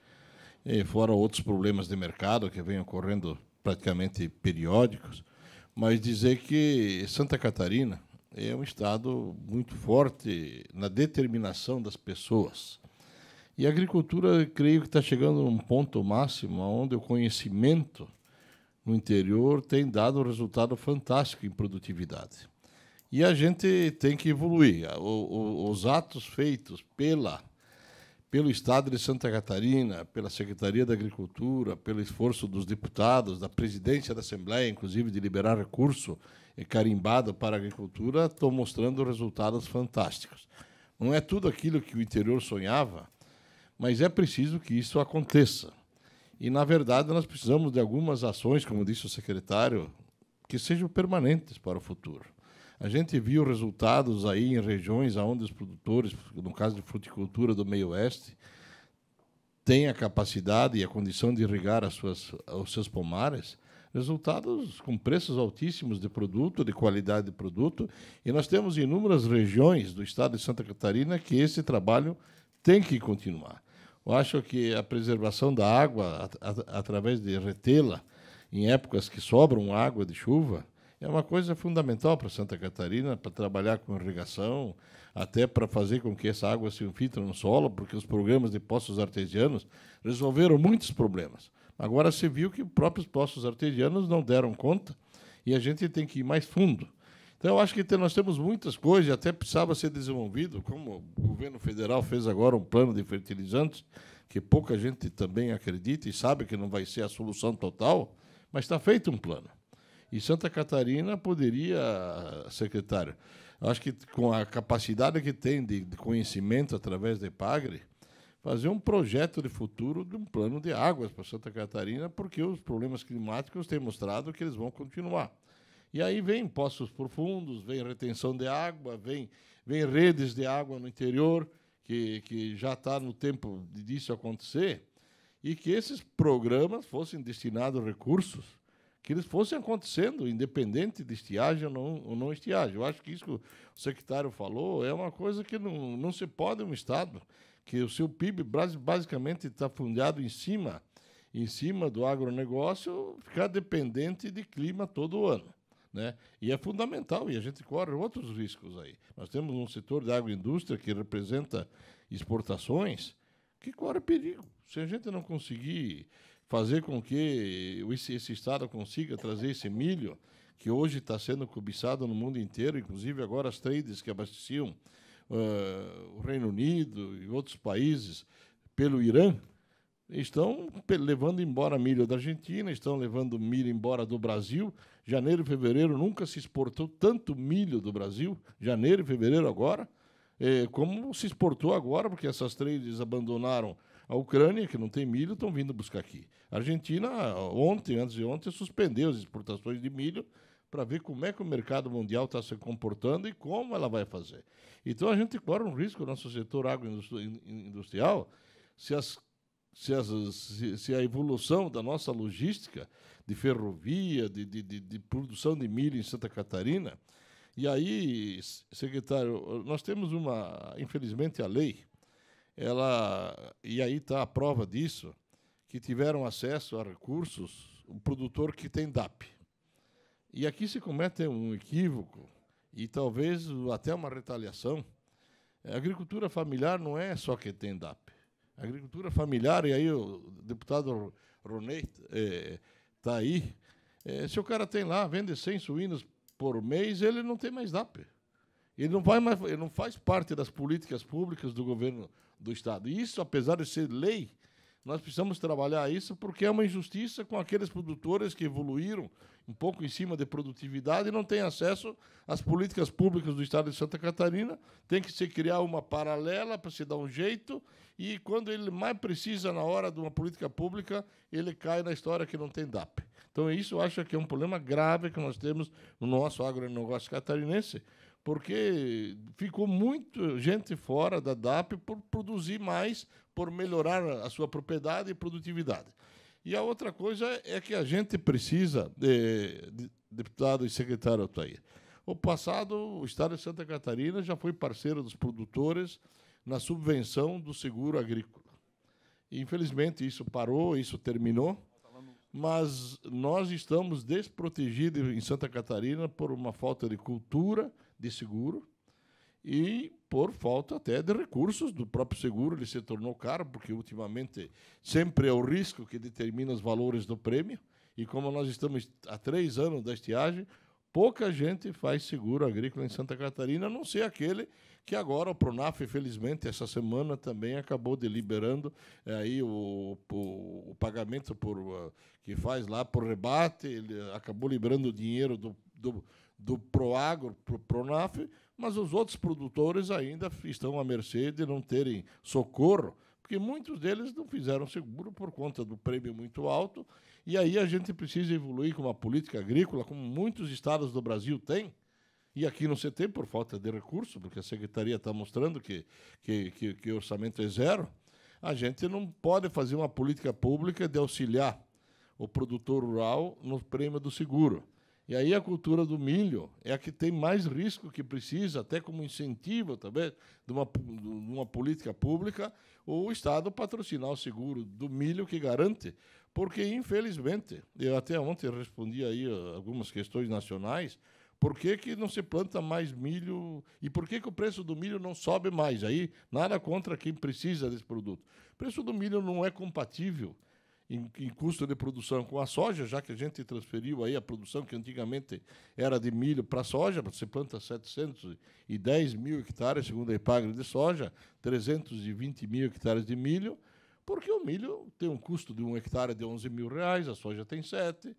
fora outros problemas de mercado que vêm ocorrendo praticamente periódicos, mas dizer que Santa Catarina, é um Estado muito forte na determinação das pessoas. E a agricultura, creio que está chegando a um ponto máximo onde o conhecimento no interior tem dado um resultado fantástico em produtividade. E a gente tem que evoluir. O, o, os atos feitos pela, pelo Estado de Santa Catarina, pela Secretaria da Agricultura, pelo esforço dos deputados, da presidência da Assembleia, inclusive, de liberar recurso é carimbada para a agricultura, estão mostrando resultados fantásticos. Não é tudo aquilo que o interior sonhava, mas é preciso que isso aconteça. E, na verdade, nós precisamos de algumas ações, como disse o secretário, que sejam permanentes para o futuro. A gente viu resultados aí em regiões onde os produtores, no caso de fruticultura do meio oeste, têm a capacidade e a condição de irrigar as suas, os seus pomares, resultados com preços altíssimos de produto, de qualidade de produto, e nós temos inúmeras regiões do estado de Santa Catarina que esse trabalho tem que continuar. Eu acho que a preservação da água at através de retê-la em épocas que sobram água de chuva é uma coisa fundamental para Santa Catarina, para trabalhar com irrigação, até para fazer com que essa água se infiltre no solo, porque os programas de poços artesianos resolveram muitos problemas. Agora se viu que próprios poços artesianos não deram conta e a gente tem que ir mais fundo. Então, eu acho que nós temos muitas coisas, até precisava ser desenvolvido, como o governo federal fez agora um plano de fertilizantes, que pouca gente também acredita e sabe que não vai ser a solução total, mas está feito um plano. E Santa Catarina poderia, secretário, acho que com a capacidade que tem de conhecimento através da EPAGRE, fazer um projeto de futuro de um plano de águas para Santa Catarina, porque os problemas climáticos têm mostrado que eles vão continuar. E aí vem poços profundos, vem retenção de água, vem, vem redes de água no interior, que, que já está no tempo disso acontecer, e que esses programas fossem destinados recursos, que eles fossem acontecendo, independente de estiagem ou não, ou não estiagem. Eu acho que isso que o secretário falou é uma coisa que não, não se pode um Estado que o seu PIB basicamente está fundado em cima, em cima do agronegócio, ficar dependente de clima todo ano. Né? E é fundamental, e a gente corre outros riscos aí. Nós temos um setor de agroindústria que representa exportações que corre perigo. Se a gente não conseguir fazer com que esse, esse Estado consiga trazer esse milho, que hoje está sendo cobiçado no mundo inteiro, inclusive agora as trades que abasteciam uh, o Reino Unido e outros países pelo Irã, estão levando embora milho da Argentina, estão levando milho embora do Brasil. Janeiro e fevereiro nunca se exportou tanto milho do Brasil, janeiro e fevereiro agora, eh, como se exportou agora, porque essas trades abandonaram a Ucrânia, que não tem milho, estão vindo buscar aqui. A Argentina, ontem, antes de ontem, suspendeu as exportações de milho para ver como é que o mercado mundial está se comportando e como ela vai fazer. Então a gente corre um risco no nosso setor agroindustrial se, as, se, as, se a evolução da nossa logística de ferrovia, de, de, de, de produção de milho em Santa Catarina. E aí, secretário, nós temos uma, infelizmente, a lei, ela, e aí está a prova disso, que tiveram acesso a recursos o produtor que tem DAP e aqui se comete um equívoco e talvez até uma retaliação. A é, agricultura familiar não é só que tem DAP. A agricultura familiar, e aí o deputado Ronei está é, tá aí, é, se o cara tem lá, vende 100 suínos por mês, ele não tem mais DAP. Ele não, vai mais, ele não faz parte das políticas públicas do governo do Estado. E isso, apesar de ser lei, nós precisamos trabalhar isso porque é uma injustiça com aqueles produtores que evoluíram, um pouco em cima de produtividade, não tem acesso às políticas públicas do Estado de Santa Catarina. Tem que se criar uma paralela para se dar um jeito. E quando ele mais precisa, na hora de uma política pública, ele cai na história que não tem DAP. Então, isso eu acho que é um problema grave que nós temos no nosso agronegócio catarinense, porque ficou muito gente fora da DAP por produzir mais, por melhorar a sua propriedade e produtividade. E a outra coisa é que a gente precisa, de, de, deputado e secretário Otair, o passado, o Estado de Santa Catarina já foi parceiro dos produtores na subvenção do seguro agrícola. infelizmente, isso parou, isso terminou, mas nós estamos desprotegidos em Santa Catarina por uma falta de cultura de seguro, e por falta até de recursos do próprio seguro, ele se tornou caro, porque ultimamente sempre é o risco que determina os valores do prêmio. E como nós estamos há três anos da estiagem, pouca gente faz seguro agrícola em Santa Catarina, a não ser aquele que agora o Pronaf, felizmente, essa semana também acabou deliberando é, aí o, o, o, pagamento por, eh, que faz lá por rebate, ele acabou liberando o dinheiro do, do, do Proagro para o Pronaf, mas os outros produtores ainda estão à mercê de não terem socorro, porque muitos deles não fizeram seguro por conta do prêmio muito alto, e aí a gente precisa evoluir com uma política agrícola, como muitos estados do Brasil têm, e aqui não se tem por falta de recurso, porque a secretaria está mostrando que, que, que, que o orçamento é zero, a gente não pode fazer uma política pública de auxiliar o produtor rural no prêmio do seguro. E aí a cultura do milho é a que tem mais risco que precisa, até como incentivo também de uma, de uma política pública, o Estado patrocinar o seguro do milho que garante. Porque, infelizmente, eu até ontem respondi aí ah, algumas questões nacionais, por que, que, não se planta mais milho e por que, que o preço do milho não sobe mais? Aí, nada contra quem precisa desse produto. O preço do milho não é compatível em, em, custo de produção com a soja, já que a gente transferiu aí a produção que antigamente era de milho para soja, você planta 710 mil hectares, segundo a Ipagre, de soja, 320 mil hectares de milho, porque o milho tem um custo de um hectare de 11 mil reais, a soja tem 7,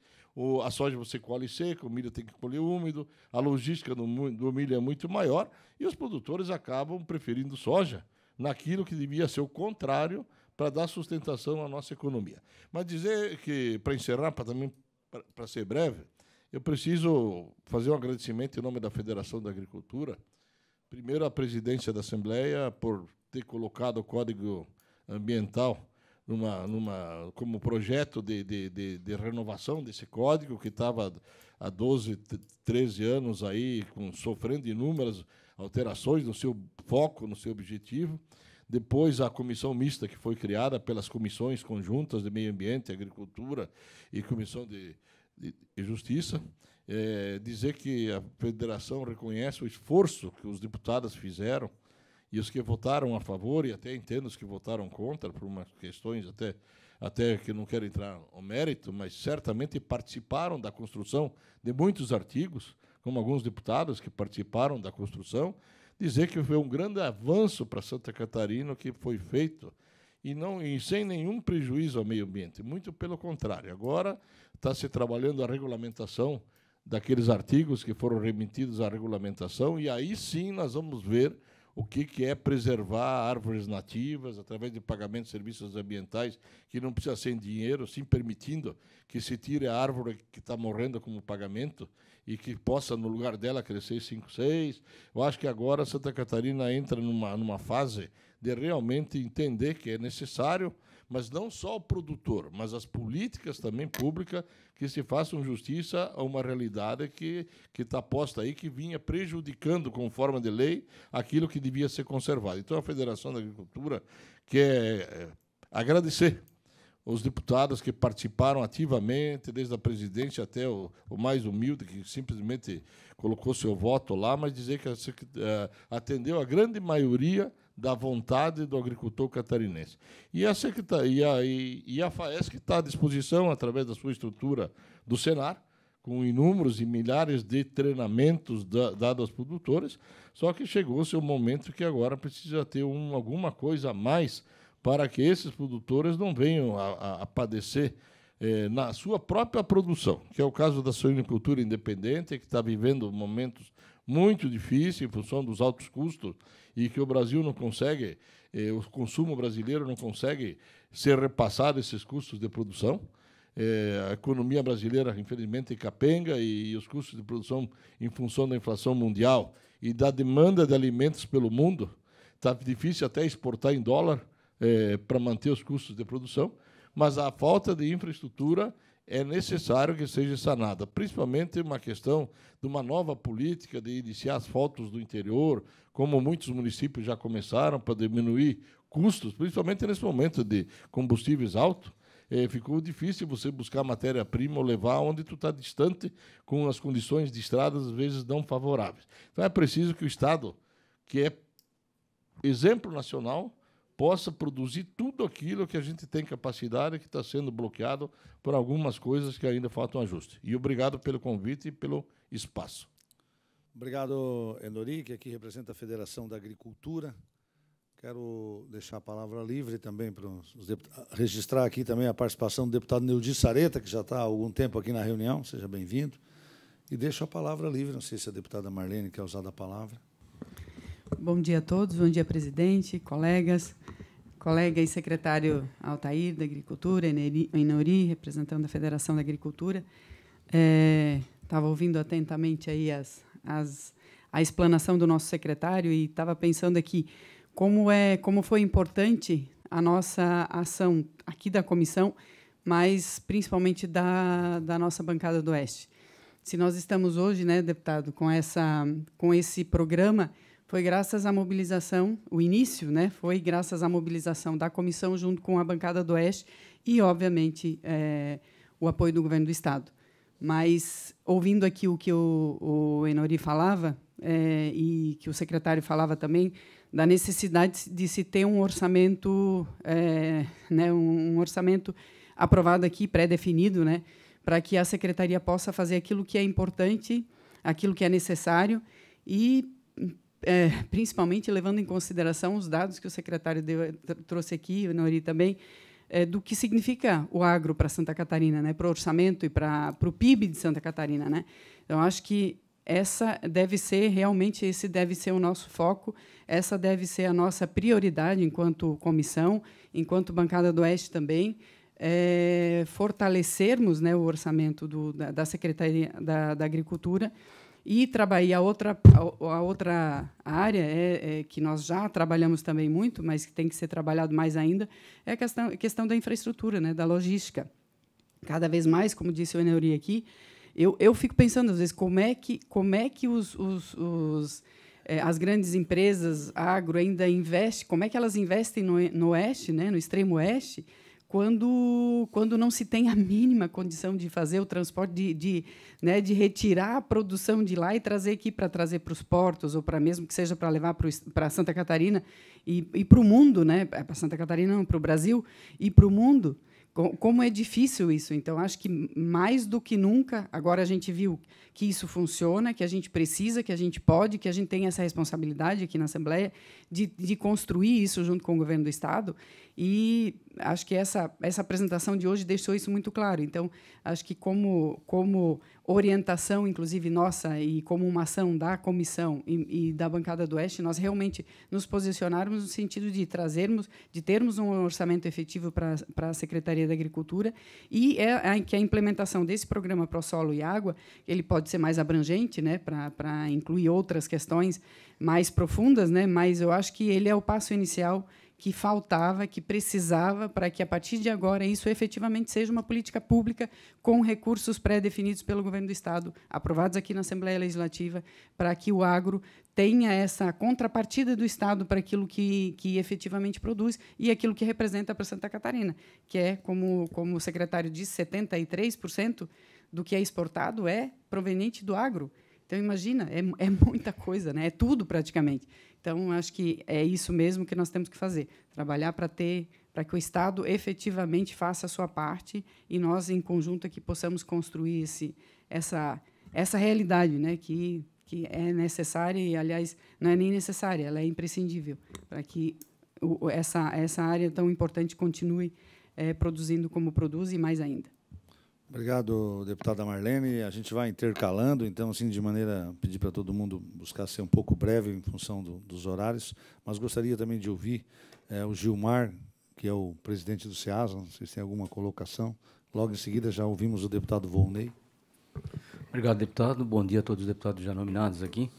a soja você colhe seca, o milho tem que colher úmido, a logística do, do milho é muito maior e os produtores acabam preferindo soja naquilo que devia ser o contrário para dar sustentação à nossa economia. Mas dizer que, para encerrar, para também para ser breve, eu preciso fazer um agradecimento em nome da Federação da Agricultura, primeiro à presidência da Assembleia por ter colocado o Código Ambiental numa, numa, como projeto de, de, de, de renovação desse código, que estava há 12, 13 anos aí com, sofrendo inúmeras alterações no seu foco, no seu objetivo. Depois, a comissão mista que foi criada pelas comissões conjuntas de meio ambiente, agricultura e comissão de, de, de justiça. É, dizer que a federação reconhece o esforço que os deputados fizeram e os que votaram a favor, e até entendo os que votaram contra, por umas questões até, até que não quero entrar no mérito, mas certamente participaram da construção de muitos artigos, como alguns deputados que participaram da construção, dizer que foi um grande avanço para Santa Catarina que foi feito e não e sem nenhum prejuízo ao meio ambiente, muito pelo contrário. Agora está se trabalhando a regulamentação daqueles artigos que foram remetidos à regulamentação e aí sim nós vamos ver o que, que é preservar árvores nativas através de pagamento de serviços ambientais, que não precisa ser em dinheiro, sim permitindo que se tire a árvore que está morrendo como pagamento e que possa, no lugar dela, crescer 5, 6. Eu acho que agora Santa Catarina entra numa, numa fase de realmente entender que é necessário, mas não só o produtor, mas as políticas também públicas que se façam justiça a uma realidade que está posta aí, que vinha prejudicando, com forma de lei, aquilo que devia ser conservado. Então, a Federação da Agricultura quer eh, agradecer os deputados que participaram ativamente, desde a presidente até o, o, mais humilde, que simplesmente colocou seu voto lá, mas dizer que eh, atendeu a grande maioria da vontade do agricultor catarinense. E a, secretaria, e, e a FAESC está à disposição, através da sua estrutura do Senar, com inúmeros e milhares de treinamentos da, dados aos produtores, só que chegou-se o momento que agora precisa ter um, alguma coisa a mais para que esses produtores não venham a, a, a padecer eh, na sua própria produção, que é o caso da suinocultura independente, que está vivendo momentos muito difíceis em função dos altos custos e que o Brasil não consegue, eh, o consumo brasileiro não consegue ser repassado esses custos de produção. É, a economia brasileira, infelizmente, capenga e, e, os custos de produção, em função da inflação mundial e da demanda de alimentos pelo mundo, está difícil até exportar em dólar é, para manter os custos de produção, mas a falta de infraestrutura é necessário que seja sanada, principalmente uma questão de uma nova política de iniciar as fotos do interior, como muitos municípios já começaram para diminuir custos, principalmente nesse momento de combustíveis altos, é, ficou difícil você buscar matéria-prima ou levar onde tu está distante, com as condições de estradas às vezes não favoráveis. Então é preciso que o Estado, que é exemplo nacional, possa produzir tudo aquilo que a gente tem capacidade que está sendo bloqueado por algumas coisas que ainda faltam ajuste. E obrigado pelo convite e pelo espaço. Obrigado, Enori, que aqui representa a Federação da Agricultura. Quero deixar a palavra livre também para os registrar aqui também a participação do deputado Neudi Sareta, que já está há algum tempo aqui na reunião, seja bem-vindo. E deixo a palavra livre, não sei se a deputada Marlene quer usar a palavra. Bom dia a todos, bom dia, presidente, colegas, colega e secretário Altair da Agricultura, Enori, representando a Federação da Agricultura. Estava é, ouvindo atentamente aí as, as, a explanação do nosso secretário e estava pensando aqui como, é, como foi importante a nossa ação aqui da comissão, mas principalmente da, da nossa bancada do Oeste. Se nós estamos hoje, né, deputado, com, essa, com esse programa foi graças à mobilização, o início, né, foi graças à mobilização da comissão junto com a bancada do Oeste e, obviamente, é, o apoio do governo do Estado. Mas, ouvindo aqui o que o, o Enori falava, é, e que o secretário falava também, da necessidade de se ter um orçamento, é, né, um orçamento aprovado aqui, pré-definido, né, para que a secretaria possa fazer aquilo que é importante, aquilo que é necessário e é, principalmente levando em consideração os dados que o secretário deu, trouxe aqui, o Nori também, é, do que significa o agro para Santa Catarina, né, para o orçamento e para, para o PIB de Santa Catarina. Né? Então, acho que essa deve ser realmente esse deve ser o nosso foco, essa deve ser a nossa prioridade enquanto comissão, enquanto bancada do Oeste também, é, fortalecermos né, o orçamento do, da, da Secretaria da, da Agricultura e trabalhei a outra, a outra área é, é, que nós já trabalhamos também muito, mas que tem que ser trabalhado mais ainda, é a questão, questão da infraestrutura, né, da logística. Cada vez mais, como disse o Eneuri aqui, eu, eu fico pensando, às vezes, como é que, como é que os, os, os é, as grandes empresas agro ainda investem, como é que elas investem no, no Oeste, né, no extremo Oeste, quando, quando não se tem a mínima condição de fazer o transporte, de, de, né, de retirar a produção de lá e trazer aqui para trazer para os portos, ou para mesmo que seja para levar para Santa Catarina e, e para o mundo, né? É para Santa Catarina não, para o Brasil e para o mundo. Como é difícil isso. Então, acho que mais do que nunca, agora a gente viu que isso funciona, que a gente precisa, que a gente pode, que a gente tem essa responsabilidade aqui na Assembleia de, de construir isso junto com o governo do Estado e acho que essa, essa apresentação de hoje deixou isso muito claro. Então, acho que como, como orientação, inclusive nossa, e como uma ação da comissão e, e da bancada do Oeste, nós realmente nos posicionarmos no sentido de trazermos, de termos um orçamento efetivo para a Secretaria da Agricultura e é, é, que a implementação desse programa o Solo e Água ele pode ser mais abrangente, né, para incluir outras questões mais profundas, né, mas eu acho que ele é o passo inicial que faltava, que precisava, para que a partir de agora isso efetivamente seja uma política pública com recursos pré-definidos pelo governo do Estado, aprovados aqui na Assembleia Legislativa, para que o agro tenha essa contrapartida do Estado para aquilo que, que efetivamente produz e aquilo que representa para Santa Catarina, que é, como, como o secretário disse, 73% do que é exportado é proveniente do agro. Então, imagina, é, é muita coisa, né? é tudo praticamente. Então, acho que é isso mesmo que nós temos que fazer: trabalhar para ter para que o Estado efetivamente faça a sua parte e nós, em conjunto, aqui possamos construir esse, essa, essa realidade né, que, que é necessária e, aliás, não é nem necessária, ela é imprescindível para que o, essa, essa área tão importante continue é, produzindo como produz e mais ainda. Obrigado, deputada Marlene. A gente vai intercalando, então, assim, de maneira, pedir para todo mundo buscar ser um pouco breve em função do, dos horários, mas gostaria também de ouvir é, o Gilmar, que é o presidente do SEASA, não sei se tem alguma colocação. Logo em seguida, já ouvimos o deputado Volney. Obrigado, deputado. Bom dia a todos os deputados já nominados aqui.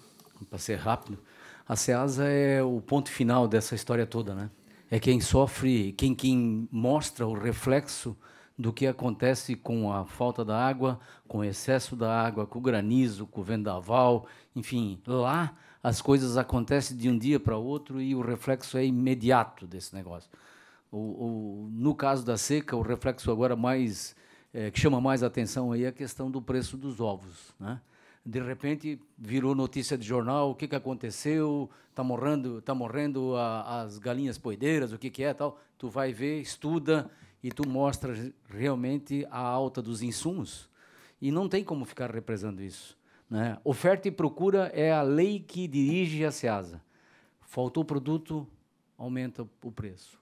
Para ser rápido, a SEASA é o ponto final dessa história toda, né? É quem sofre, quem, quem mostra o reflexo do que acontece com a falta da água, com o excesso da água, com o granizo, com o vendaval, enfim, lá as coisas acontecem de um dia para outro e o reflexo é imediato desse negócio. O, o, no caso da seca, o reflexo agora mais é, que chama mais atenção aí é a questão do preço dos ovos, né? De repente virou notícia de jornal, o que, que aconteceu? Tá morrendo, tá morrendo a, as galinhas poideiras, o que que é tal? Tu vai ver, estuda e tu mostras realmente a alta dos insumos. E não tem como ficar represando isso. Né? Oferta e procura é a lei que dirige a SEASA. Faltou produto, aumenta o preço.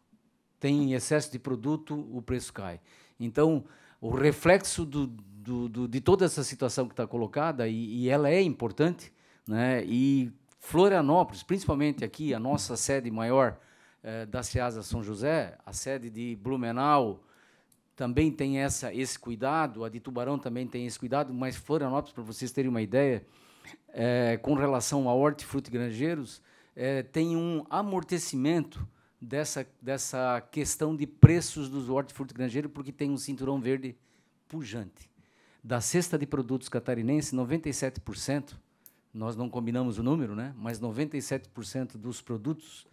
Tem excesso de produto, o preço cai. Então, o reflexo do, do, do, de toda essa situação que está colocada, e, e, ela é importante, né? e Florianópolis, principalmente aqui, a nossa sede maior, eh, da SEASA São José, a sede de Blumenau também tem essa, esse cuidado, a de Tubarão também tem esse cuidado, mas Florianópolis, para vocês terem uma ideia, eh, com relação a hortifruti granjeiros, eh, tem um amortecimento dessa, dessa questão de preços dos hortifruti granjeiros, porque tem um cinturão verde pujante. Da cesta de produtos catarinense, 97%, nós não combinamos o número, né? mas 97% dos produtos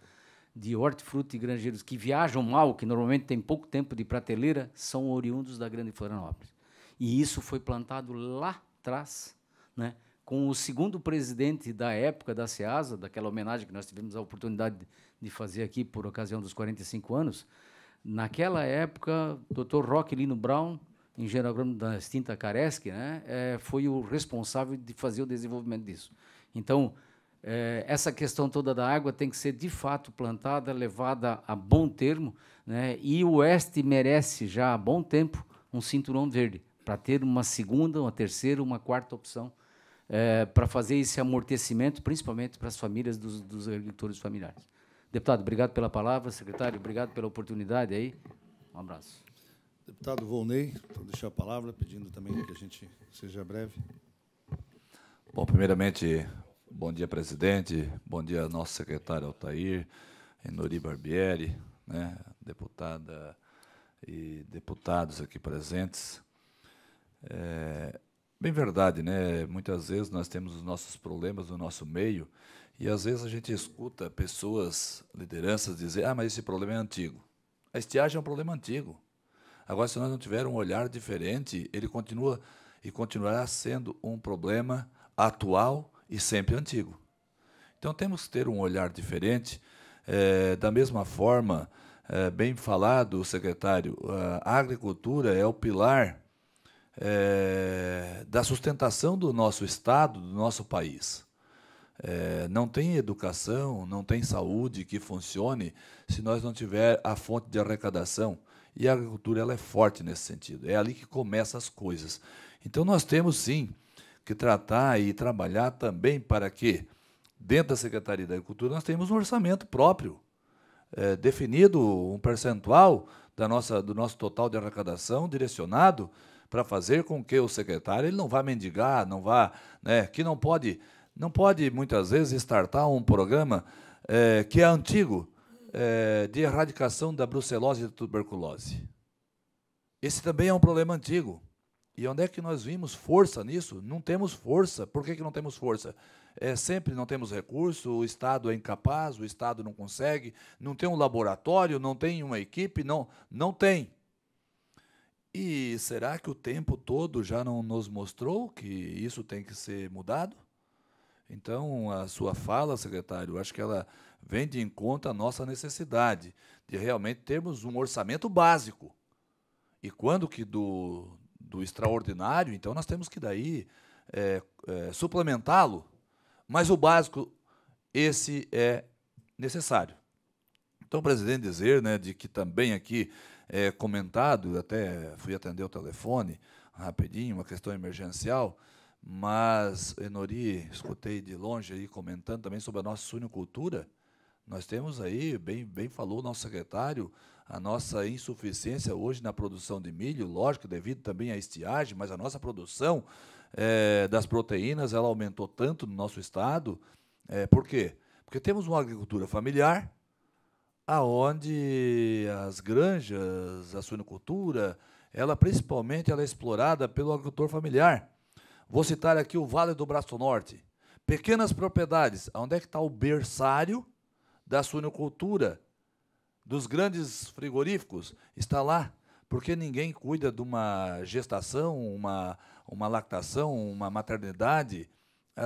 de hortifruti e granjeiros que viajam mal, que normalmente tem pouco tempo de prateleira, são oriundos da Grande Florianópolis. E isso foi plantado lá atrás, né, com o segundo presidente da época da SEASA, daquela homenagem que nós tivemos a oportunidade de fazer aqui por ocasião dos 45 anos. Naquela época, o Dr. Roque Lino Brown, engenheiro agrônomo da extinta Caresc, né, é, foi o responsável de fazer o desenvolvimento disso. Então, é, essa questão toda da água tem que ser de fato plantada, levada a bom termo, né? e o Oeste merece já há bom tempo um cinturão verde, para ter uma segunda, uma terceira, uma quarta opção, é, para fazer esse amortecimento, principalmente para as famílias dos, dos agricultores familiares. Deputado, obrigado pela palavra. Secretário, obrigado pela oportunidade aí. Um abraço. Deputado Volney, vou deixar a palavra, pedindo também que a gente seja breve. Bom, primeiramente, Bom dia, presidente. Bom dia, nosso secretário Altair, Enori Barbieri, né, deputada e deputados aqui presentes. É, bem verdade, né? Muitas vezes nós temos os nossos problemas no nosso meio e às vezes a gente escuta pessoas, lideranças dizer: "Ah, mas esse problema é antigo". A estiagem é um problema antigo. Agora, se nós não tivermos um olhar diferente, ele continua e continuará sendo um problema atual e sempre antigo. Então temos que ter um olhar diferente. É, da mesma forma, é, bem falado, secretário, a agricultura é o pilar é, da sustentação do nosso Estado, do nosso país. É, não tem educação, não tem saúde que funcione se nós não tiver a fonte de arrecadação. E a agricultura ela é forte nesse sentido. É ali que começam as coisas. Então nós temos sim que tratar e trabalhar também para que, dentro da Secretaria da Agricultura, nós temos um orçamento próprio, é, definido um percentual da nossa, do nosso total de arrecadação direcionado para fazer com que o secretário ele não vá mendigar, não vá, né, que não pode, não pode muitas vezes startar um programa é, que é antigo é, de erradicação da brucelose e da tuberculose. Esse também é um problema antigo. E onde é que nós vimos força nisso? Não temos força. Por que, que não temos força? É, sempre não temos recurso, o Estado é incapaz, o Estado não consegue, não tem um laboratório, não tem uma equipe, não, não tem. E será que o tempo todo já não nos mostrou que isso tem que ser mudado? Então, a sua fala, secretário, acho que ela vem de encontro à nossa necessidade de realmente termos um orçamento básico. E quando que do, do extraordinário, então nós temos que daí é, é, suplementá-lo. Mas o básico, esse é necessário. Então, o presidente dizer, né, de que também aqui é comentado, até fui atender o telefone rapidinho, uma questão emergencial, mas Enori, escutei de longe aí comentando também sobre a nossa sunicultura. Nós temos aí, bem, bem falou o nosso secretário, a nossa insuficiência hoje na produção de milho, lógico, devido também à estiagem, mas a nossa produção é, das proteínas ela aumentou tanto no nosso estado. É, por quê? Porque temos uma agricultura familiar, aonde as granjas, a suinocultura, ela principalmente ela é explorada pelo agricultor familiar. Vou citar aqui o Vale do Braço Norte. Pequenas propriedades, onde é que está o berçário da suinocultura? dos grandes frigoríficos está lá, porque ninguém cuida de uma gestação, uma, uma lactação, uma maternidade,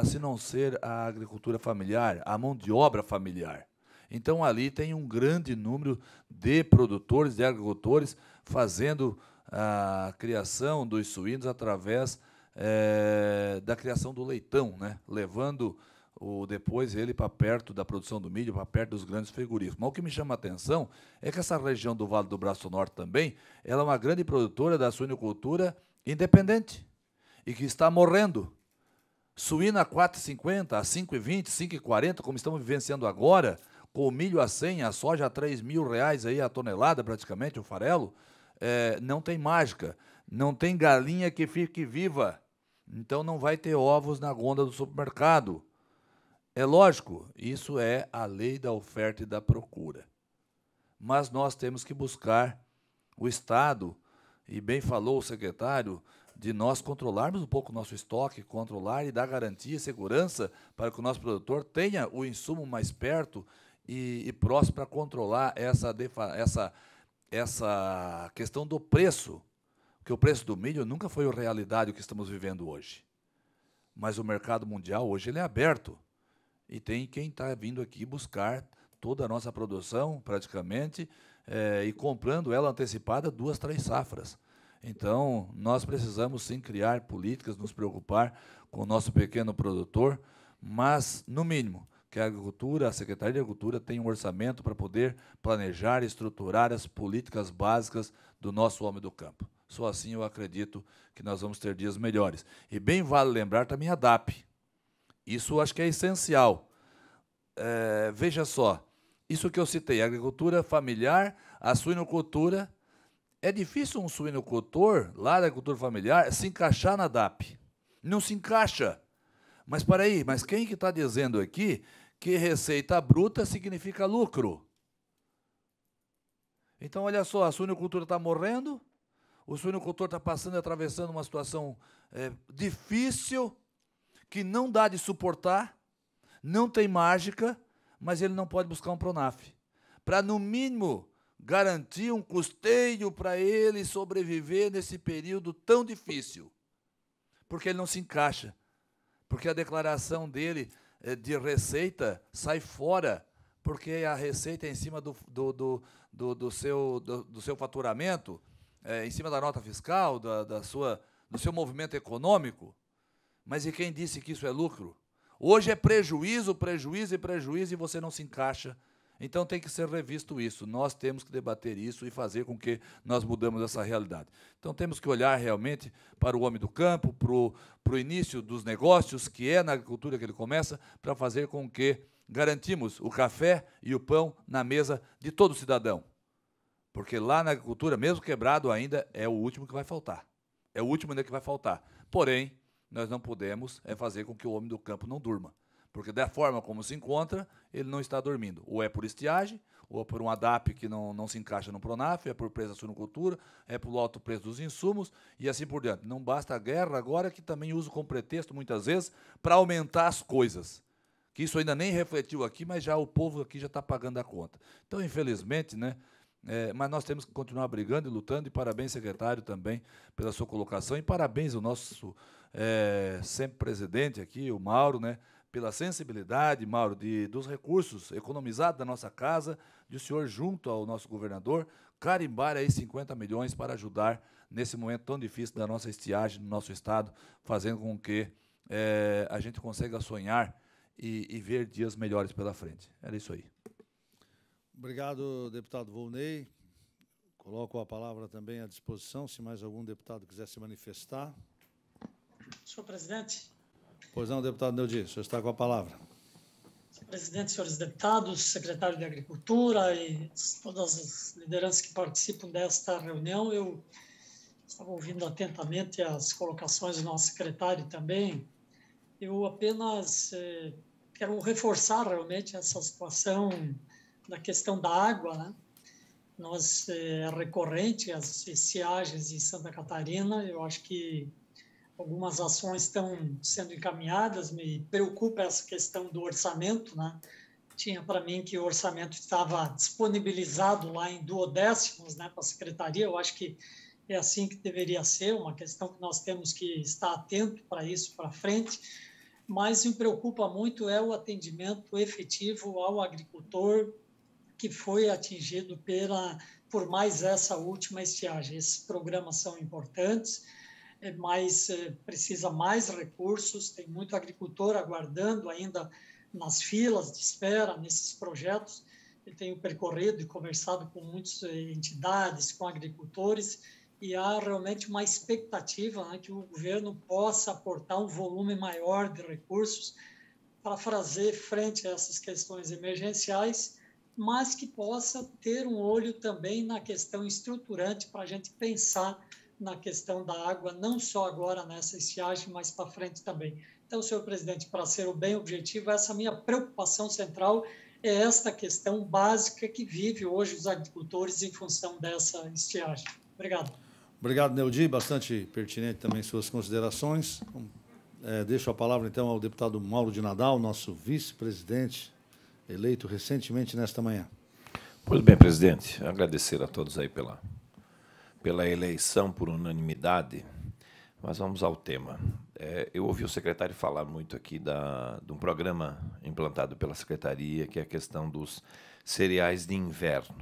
se não ser a agricultura familiar, a mão de obra familiar. Então, ali tem um grande número de produtores, de agricultores, fazendo a criação dos suínos através é, da criação do leitão, né? levando ou depois ele para perto da produção do milho, para perto dos grandes frigoríficos. Mas o que me chama a atenção é que essa região do Vale do Braço Norte também, ela é uma grande produtora da suinocultura independente e que está morrendo. Suína a 4,50, a 5,20, 5,40, como estamos vivenciando agora, com o milho a 100, a soja a 3 mil reais aí a tonelada praticamente, o farelo, é, não tem mágica, não tem galinha que fique viva. Então não vai ter ovos na gonda do supermercado. É lógico, isso é a lei da oferta e da procura. Mas nós temos que buscar o Estado, e bem falou o secretário, de nós controlarmos um pouco o nosso estoque, controlar e dar garantia e segurança para que o nosso produtor tenha o insumo mais perto e, e próximo para controlar essa, essa, essa questão do preço, que o preço do milho nunca foi a realidade que estamos vivendo hoje. Mas o mercado mundial hoje ele é aberto e tem quem está vindo aqui buscar toda a nossa produção, praticamente, é, e comprando ela antecipada duas, três safras. Então, nós precisamos sim criar políticas, nos preocupar com o nosso pequeno produtor, mas, no mínimo, que a agricultura, a Secretaria de Agricultura tenha um orçamento para poder planejar e estruturar as políticas básicas do nosso homem do campo. Só assim eu acredito que nós vamos ter dias melhores. E bem vale lembrar também a DAP, isso acho que é essencial. É, veja só, isso que eu citei, agricultura familiar, a suinocultura. É difícil um suinocultor, lá da agricultura familiar, se encaixar na DAP. Não se encaixa. Mas para aí, mas quem que está dizendo aqui que receita bruta significa lucro? Então, olha só, a suinocultura está morrendo, o suinocultor está passando e atravessando uma situação é, difícil, que não dá de suportar, não tem mágica, mas ele não pode buscar um Pronaf. Para, no mínimo, garantir um custeio para ele sobreviver nesse período tão difícil. Porque ele não se encaixa. Porque a declaração dele eh, de receita sai fora. Porque a receita é em cima do, do, do, do, do seu, do, do, seu faturamento, é, em cima da nota fiscal, da, da sua, do seu movimento econômico. Mas e quem disse que isso é lucro? Hoje é prejuízo, prejuízo e prejuízo e você não se encaixa. Então tem que ser revisto isso. Nós temos que debater isso e fazer com que nós mudamos essa realidade. Então temos que olhar realmente para o homem do campo, para o, para o início dos negócios, que é na agricultura que ele começa, para fazer com que garantimos o café e o pão na mesa de todo cidadão. Porque lá na agricultura, mesmo quebrado ainda, é o último que vai faltar. É o último ainda que vai faltar. Porém, nós não podemos é fazer com que o homem do campo não durma. Porque da forma como se encontra, ele não está dormindo. Ou é por estiagem, ou é por um ADAP que não, não se encaixa no PRONAF, é por preço da suinocultura, é por alto preço dos insumos e assim por diante. Não basta a guerra agora, que também uso como pretexto, muitas vezes, para aumentar as coisas. Que isso ainda nem refletiu aqui, mas já o povo aqui já está pagando a conta. Então, infelizmente, né, é, mas nós temos que continuar brigando e lutando, e parabéns, secretário, também pela sua colocação, e parabéns ao nosso é, sempre presidente aqui, o Mauro, né? Pela sensibilidade, Mauro, de, dos recursos economizados da nossa casa, de o senhor, junto ao nosso governador, carimbar aí 50 milhões para ajudar nesse momento tão difícil da nossa estiagem, do nosso estado, fazendo com que é, a gente consiga sonhar e, e, ver dias melhores pela frente. Era isso aí. Obrigado, deputado Volney. Coloco a palavra também à disposição, se mais algum deputado quiser se manifestar. Senhor presidente. Pois não, deputado Neudi, o senhor está com a palavra. Senhor presidente, senhores deputados, secretário de Agricultura e todas as lideranças que participam desta reunião, eu estava ouvindo atentamente as colocações do nosso secretário também. Eu apenas eh, quero reforçar realmente essa situação da questão da água, né? Nós é recorrente as estiagens em Santa Catarina, eu acho que algumas ações estão sendo encaminhadas. Me preocupa essa questão do orçamento, né? Tinha para mim que o orçamento estava disponibilizado lá em duodécimos, né, para a secretaria. Eu acho que é assim que deveria ser, uma questão que nós temos que estar atento para isso para frente. Mas me preocupa muito é o atendimento efetivo ao agricultor que foi atingido pela por mais essa última estiagem. Esses programas são importantes é mais é, precisa mais recursos, tem muito agricultor aguardando ainda nas filas de espera nesses projetos. Eu tenho percorrido e conversado com muitas é, entidades, com agricultores, e há realmente uma expectativa né, que o governo possa aportar um volume maior de recursos para fazer frente a essas questões emergenciais, mas que possa ter um olho também na questão estruturante para a gente pensar na questão da água, não só agora nessa estiagem, mas para frente também. Então, senhor presidente, para ser bem objetivo, essa minha preocupação central é esta questão básica que vive hoje os agricultores em função dessa estiagem. Obrigado. Obrigado, Neudi. Bastante pertinente também suas considerações. É, deixo a palavra, então, ao deputado Mauro de Nadal, nosso vice-presidente, eleito recentemente nesta manhã. Pois bem, presidente, agradecer a todos aí pela pela eleição por unanimidade, mas vamos ao tema. É, eu ouvi o secretário falar muito aqui da, de um programa implantado pela secretaria, que é a questão dos cereais de inverno.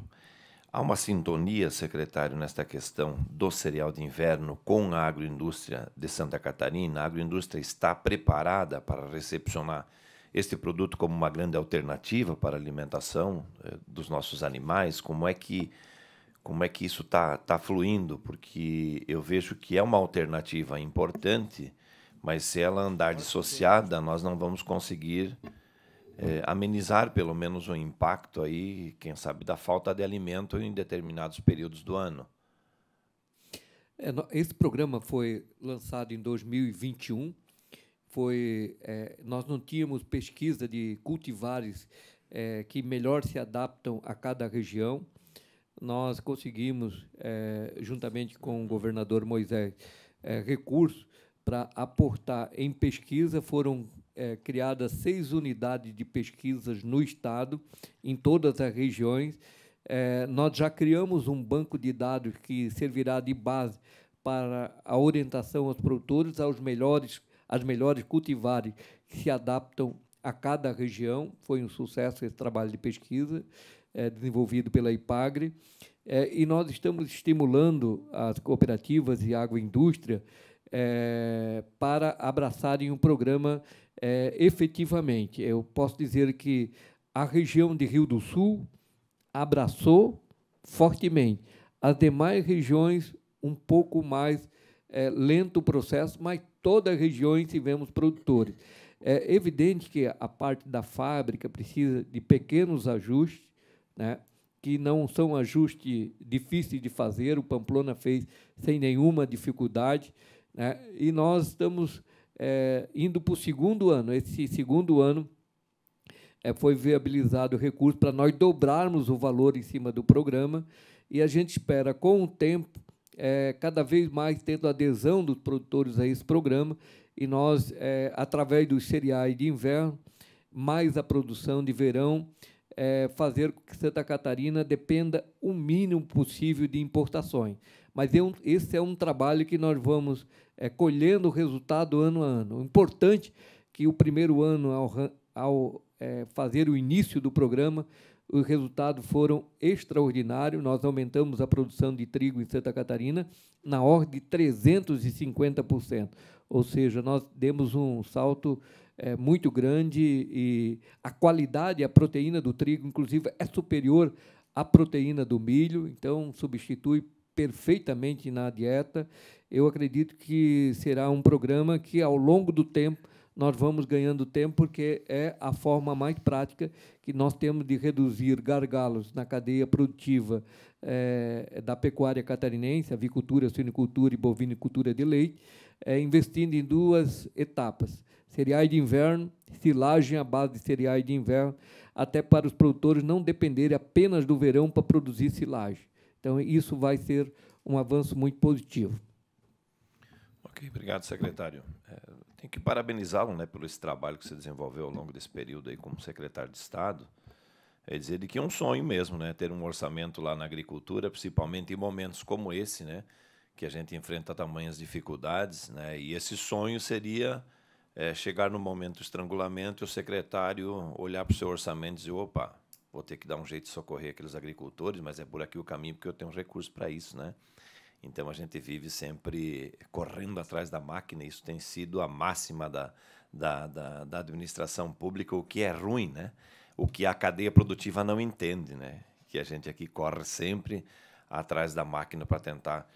Há uma sintonia, secretário, nesta questão do cereal de inverno com a agroindústria de Santa Catarina? A agroindústria está preparada para recepcionar este produto como uma grande alternativa para a alimentação é, dos nossos animais? Como é que como é que isso está tá fluindo, porque eu vejo que é uma alternativa importante, mas se ela andar dissociada, nós não vamos conseguir é, amenizar pelo menos o impacto aí, quem sabe, da falta de alimento em determinados períodos do ano. É, esse programa foi lançado em 2021. Foi, é, nós não tínhamos pesquisa de cultivares é, que melhor se adaptam a cada região nós conseguimos, é, juntamente com o governador Moisés, é, recursos para aportar em pesquisa. Foram é, criadas seis unidades de pesquisas no Estado, em todas as regiões. É, nós já criamos um banco de dados que servirá de base para a orientação aos produtores, aos melhores, às melhores cultivares que se adaptam a cada região. Foi um sucesso esse trabalho de pesquisa é, desenvolvido pela IPAGRE, é, e nós estamos estimulando as cooperativas e a agroindústria é, para abraçarem um programa é, efetivamente. Eu posso dizer que a região de Rio do Sul abraçou fortemente. As demais regiões, um pouco mais é, lento o processo, mas todas as regiões tivemos produtores. É evidente que a parte da fábrica precisa de pequenos ajustes, né, que não são ajustes difíceis de fazer, o Pamplona fez sem nenhuma dificuldade, né, e nós estamos é, indo para o segundo ano. Esse segundo ano é, foi viabilizado o recurso para nós dobrarmos o valor em cima do programa, e a gente espera, com o tempo, é, cada vez mais tendo adesão dos produtores a esse programa, e nós, é, através dos cereais de inverno, mais a produção de verão, é, fazer com que Santa Catarina dependa o mínimo possível de importações. Mas é um, esse é um trabalho que nós vamos é, colhendo o resultado ano a ano. O importante que o primeiro ano, ao, ao é, fazer o início do programa, os resultados foram extraordinários. Nós aumentamos a produção de trigo em Santa Catarina na ordem de 350%. Ou seja, nós demos um salto é, muito grande e a qualidade, a proteína do trigo, inclusive, é superior à proteína do milho, então substitui perfeitamente na dieta. Eu acredito que será um programa que, ao longo do tempo, nós vamos ganhando tempo, porque é a forma mais prática que nós temos de reduzir gargalos na cadeia produtiva é, da pecuária catarinense, avicultura, suinicultura e bovinicultura de leite, é, investindo em duas etapas cereais de inverno, silagem à base de cereais de inverno, até para os produtores não dependerem apenas do verão para produzir silagem. Então, isso vai ser um avanço muito positivo. Ok, obrigado, secretário. É, tenho que parabenizá-lo né, pelo esse trabalho que você desenvolveu ao longo desse período aí como secretário de Estado. É dizer de que é um sonho mesmo, né, ter um orçamento lá na agricultura, principalmente em momentos como esse, né, que a gente enfrenta tamanhas dificuldades, né, e esse sonho seria é, chegar no momento do estrangulamento e o secretário olhar para o seu orçamento e dizer: opa, vou ter que dar um jeito de socorrer aqueles agricultores, mas é por aqui o caminho porque eu tenho recurso para isso, né? Então a gente vive sempre correndo atrás da máquina, isso tem sido a máxima da, da, da, da administração pública, o que é ruim, né? O que a cadeia produtiva não entende, né? Que a gente aqui corre sempre atrás da máquina para tentar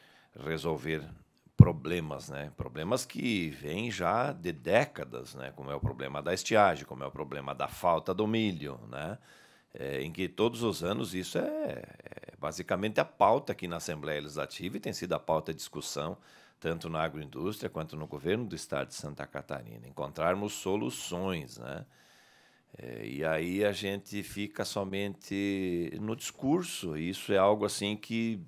resolver problemas, né? Problemas que vêm já de décadas, né? Como é o problema da estiagem, como é o problema da falta do milho, né? É, em que todos os anos isso é, é, basicamente a pauta aqui na Assembleia Legislativa e tem sido a pauta de discussão tanto na agroindústria quanto no governo do estado de Santa Catarina. Encontrarmos soluções, né? É, e aí a gente fica somente no discurso. E isso é algo assim que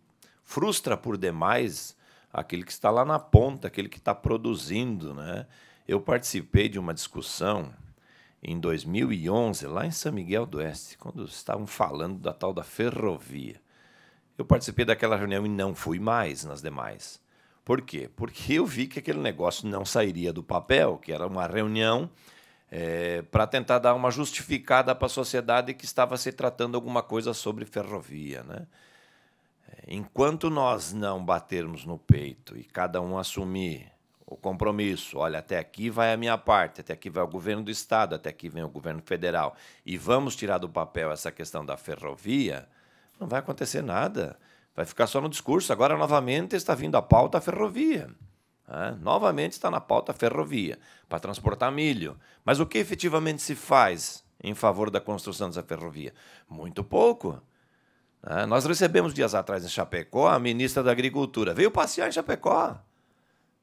frustra por demais aquele que está lá na ponta, aquele que está produzindo. Né? Eu participei de uma discussão em 2011, lá em São Miguel do Oeste, quando estavam falando da tal da ferrovia. Eu participei daquela reunião e não fui mais nas demais. Por quê? Porque eu vi que aquele negócio não sairia do papel, que era uma reunião é, para tentar dar uma justificada para a sociedade que estava se tratando alguma coisa sobre ferrovia. Né? enquanto nós não batermos no peito e cada um assumir o compromisso, olha, até aqui vai a minha parte, até aqui vai o governo do estado, até aqui vem o governo federal, e vamos tirar do papel essa questão da ferrovia, não vai acontecer nada. Vai ficar só no discurso. Agora, novamente, está vindo a pauta a ferrovia. Né? novamente está na pauta a ferrovia, para transportar milho. Mas o que efetivamente se faz em favor da construção dessa ferrovia? Muito pouco. É, nós recebemos dias atrás em Chapecó a ministra da Agricultura. Veio passear em Chapecó.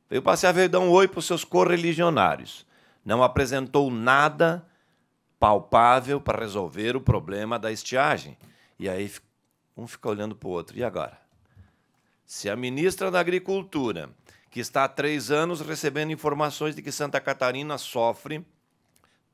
Veio passear, veio dar um oi para os seus correligionários. Não apresentou nada palpável para resolver o problema da estiagem. E aí um fica olhando para o outro. E agora? Se a ministra da Agricultura, que está há três anos recebendo informações de que Santa Catarina sofre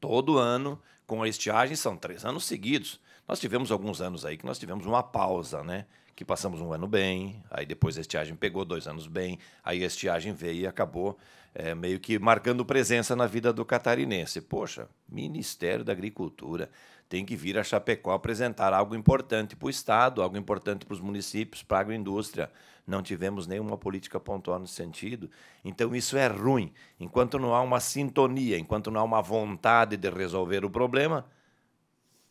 todo ano com a estiagem, são três anos seguidos nós tivemos alguns anos aí que nós tivemos uma pausa, né? Que passamos um ano bem, aí depois a estiagem pegou dois anos bem, aí a estiagem veio e acabou é, meio que marcando presença na vida do catarinense. Poxa, Ministério da Agricultura tem que vir a Chapecó apresentar algo importante para o Estado, algo importante para os municípios, para a agroindústria. Não tivemos nenhuma política pontual nesse sentido. Então, isso é ruim. Enquanto não há uma sintonia, enquanto não há uma vontade de resolver o problema,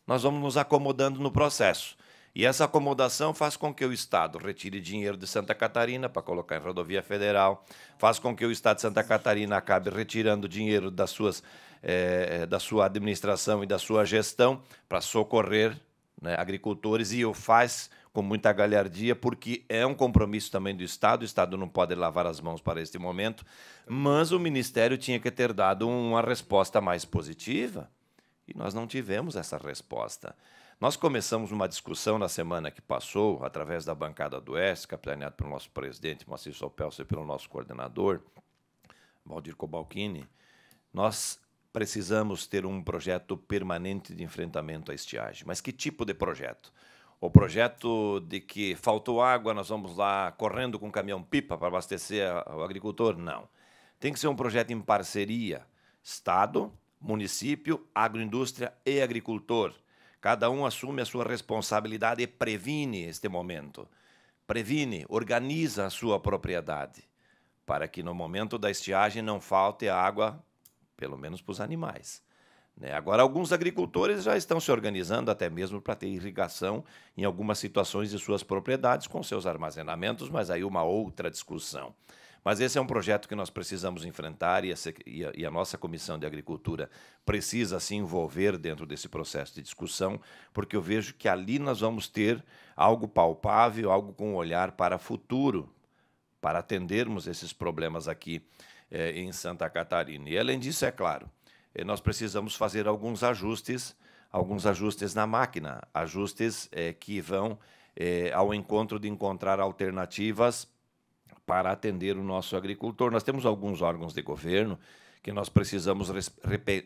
nós vamos nos acomodando no processo. E essa acomodação faz com que o Estado retire dinheiro de Santa Catarina para colocar em rodovia federal, faz com que o Estado de Santa Catarina acabe retirando dinheiro das suas, eh, eh, da sua administração e da sua gestão para socorrer né, agricultores, e o faz com muita galhardia, porque é um compromisso também do Estado, o Estado não pode lavar as mãos para este momento, mas o Ministério tinha que ter dado uma resposta mais positiva. E nós não tivemos essa resposta. Nós começamos uma discussão na semana que passou, através da bancada do Oeste, capitaneado pelo nosso presidente Moacir Sopelso e pelo nosso coordenador, Valdir Cobalcini. Nós precisamos ter um projeto permanente de enfrentamento à estiagem. Mas que tipo de projeto? O projeto de que faltou água, nós vamos lá correndo com um caminhão-pipa para abastecer o agricultor? Não. Tem que ser um projeto em parceria Estado, município, agroindústria e agricultor. Cada um assume a sua responsabilidade e previne este momento. Previne, organiza a sua propriedade, para que no momento da estiagem não falte água, pelo menos para os animais. Né? Agora, alguns agricultores já estão se organizando até mesmo para ter irrigação em algumas situações de suas propriedades, com seus armazenamentos, mas aí uma outra discussão. Mas esse é um projeto que nós precisamos enfrentar e a, e a nossa Comissão de Agricultura precisa se envolver dentro desse processo de discussão, porque eu vejo que ali nós vamos ter algo palpável, algo com olhar para o futuro, para atendermos esses problemas aqui eh, em Santa Catarina. E, além disso, é claro, eh, nós precisamos fazer alguns ajustes, alguns ajustes na máquina, ajustes eh, que vão ao encontro de encontrar alternativas para atender o nosso agricultor. Nós temos alguns órgãos de governo que nós precisamos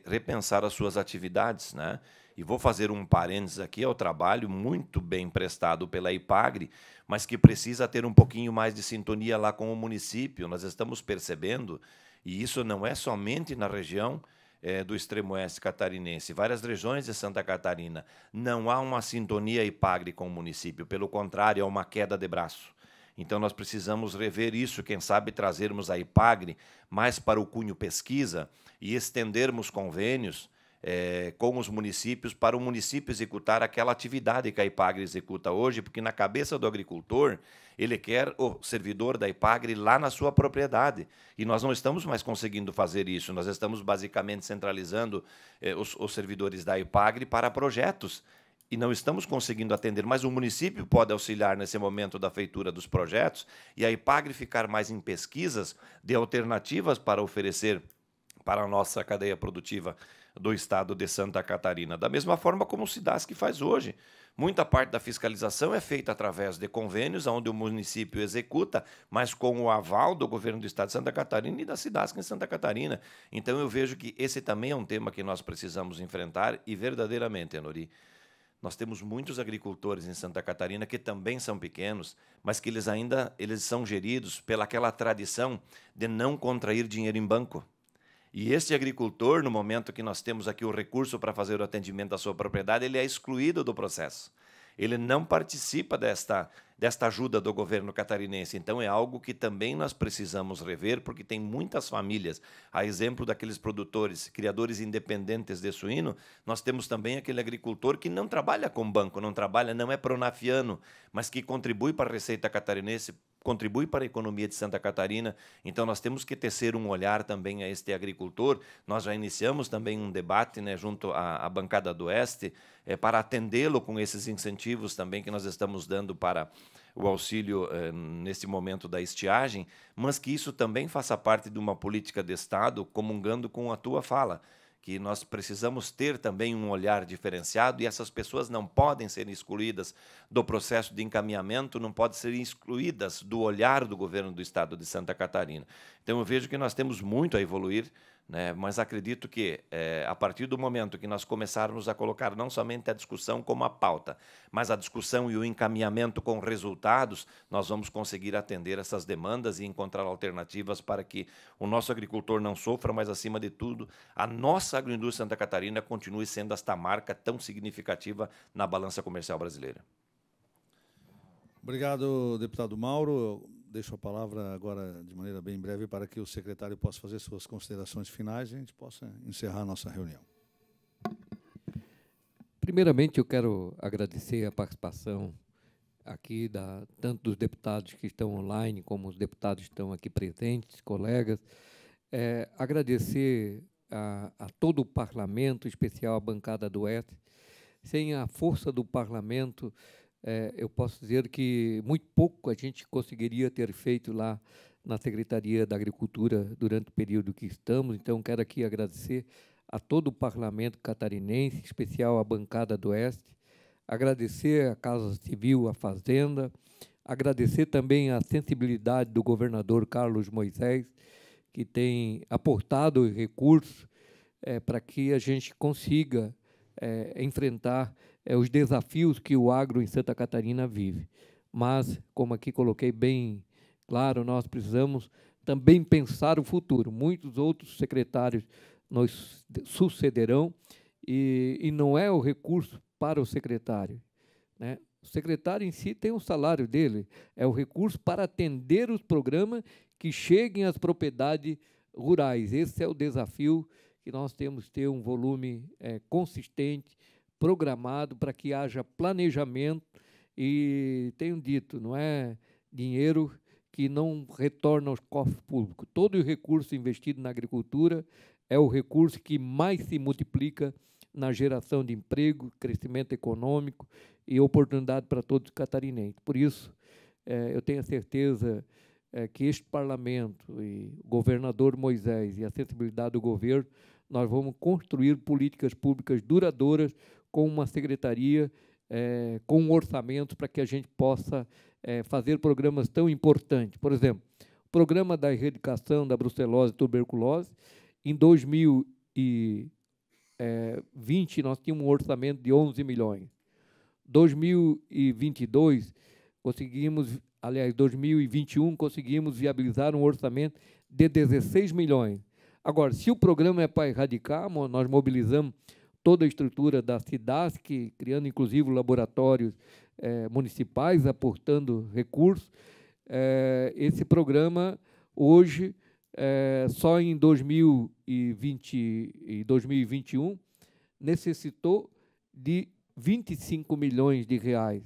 repensar as suas atividades, né? E vou fazer um parênteses aqui ao é trabalho muito bem prestado pela IPAGRE, mas que precisa ter um pouquinho mais de sintonia lá com o município. Nós estamos percebendo, e isso não é somente na região é, do extremo oeste catarinense, várias regiões de Santa Catarina, não há uma sintonia IPAGRE com o município, pelo contrário, há é uma queda de braço. Então nós precisamos rever isso, quem sabe trazermos a IPAGRE mais para o cunho pesquisa e estendermos convênios é, com os municípios para o município executar aquela atividade que a IPAGRE executa hoje, porque na cabeça do agricultor ele quer o servidor da IPAGRE lá na sua propriedade. E nós não estamos mais conseguindo fazer isso, nós estamos basicamente centralizando eh, os, os servidores da IPAGRE para projetos e não estamos conseguindo atender, mas o município pode auxiliar nesse momento da feitura dos projetos e a IPAGRE ficar mais em pesquisas de alternativas para oferecer para a nossa cadeia produtiva do estado de Santa Catarina. Da mesma forma como o SIDASC faz hoje. Muita parte da fiscalização é feita através de convênios, onde o município executa, mas com o aval do governo do estado de Santa Catarina e da SIDASC em Santa Catarina. Então eu vejo que esse também é um tema que nós precisamos enfrentar e verdadeiramente, Enori, nós temos muitos agricultores em Santa Catarina que também são pequenos, mas que eles ainda eles são geridos pelaquela tradição de não contrair dinheiro em banco. E este agricultor, no momento que nós temos aqui o recurso para fazer o atendimento da sua propriedade, ele é excluído do processo. Ele não participa desta desta ajuda do governo catarinense. Então é algo que também nós precisamos rever, porque tem muitas famílias, a exemplo daqueles produtores, criadores independentes de suíno, nós temos também aquele agricultor que não trabalha com banco, não trabalha, não é pronafiano, mas que contribui para a receita catarinense, contribui para a economia de Santa Catarina. Então nós temos que tecer um olhar também a este agricultor. Nós já iniciamos também um debate né, junto à, à bancada do Oeste é, para atendê-lo com esses incentivos também que nós estamos dando para o auxílio eh, nesse momento da estiagem, mas que isso também faça parte de uma política de Estado, comungando com a tua fala, que nós precisamos ter também um olhar diferenciado e essas pessoas não podem ser excluídas do processo de encaminhamento, não podem ser excluídas do olhar do governo do Estado de Santa Catarina. Então eu vejo que nós temos muito a evoluir né? Mas acredito que, é, a partir do momento que nós começarmos a colocar não somente a discussão como a pauta, mas a discussão e o encaminhamento com resultados, nós vamos conseguir atender essas demandas e encontrar alternativas para que o nosso agricultor não sofra, mas, acima de tudo, a nossa agroindústria Santa Catarina continue sendo esta marca tão significativa na balança comercial brasileira. Obrigado, deputado Mauro deixo a palavra agora de maneira bem breve para que o secretário possa fazer suas considerações finais e a gente possa encerrar a nossa reunião. Primeiramente, eu quero agradecer a participação aqui da tanto dos deputados que estão online como os deputados que estão aqui presentes, colegas. É, agradecer a, a, todo o parlamento, em especial a bancada do Oeste. Sem a força do parlamento, é, eu posso dizer que muito pouco a gente conseguiria ter feito lá na Secretaria da Agricultura durante o período que estamos. Então, quero aqui agradecer a todo o parlamento catarinense, em especial à bancada do Oeste, agradecer à Casa Civil, à Fazenda, agradecer também a sensibilidade do governador Carlos Moisés, que tem aportado recursos é, para que a gente consiga é, enfrentar é, os desafios que o agro em Santa Catarina vive. Mas, como aqui coloquei bem claro, nós precisamos também pensar o futuro. Muitos outros secretários nos sucederão e, e não é o recurso para o secretário. Né? O secretário em si tem o um salário dele, é o recurso para atender os programas que cheguem às propriedades rurais. Esse é o desafio que nós temos ter um volume é, consistente programado para que haja planejamento e tenho dito, não é dinheiro que não retorna aos cofres públicos. Todo o recurso investido na agricultura é o recurso que mais se multiplica na geração de emprego, crescimento econômico e oportunidade para todos os catarinenses. Por isso, é, eu tenho a certeza é, que este parlamento e o governador Moisés e a sensibilidade do governo, nós vamos construir políticas públicas duradouras com uma secretaria, é, com um orçamento para que a gente possa é, fazer programas tão importantes. Por exemplo, o programa da erradicação da brucelose e tuberculose, em 2020 eh, nós tínhamos um orçamento de 11 milhões. 2022 conseguimos, aliás, 2021 conseguimos viabilizar um orçamento de 16 milhões. Agora, se o programa é para erradicar, nós mobilizamos toda a estrutura da SIDASC, criando inclusive laboratórios eh, municipais, aportando recursos. Eh, esse programa, hoje, eh, só em 2020 e 2021, necessitou de 25 milhões de reais.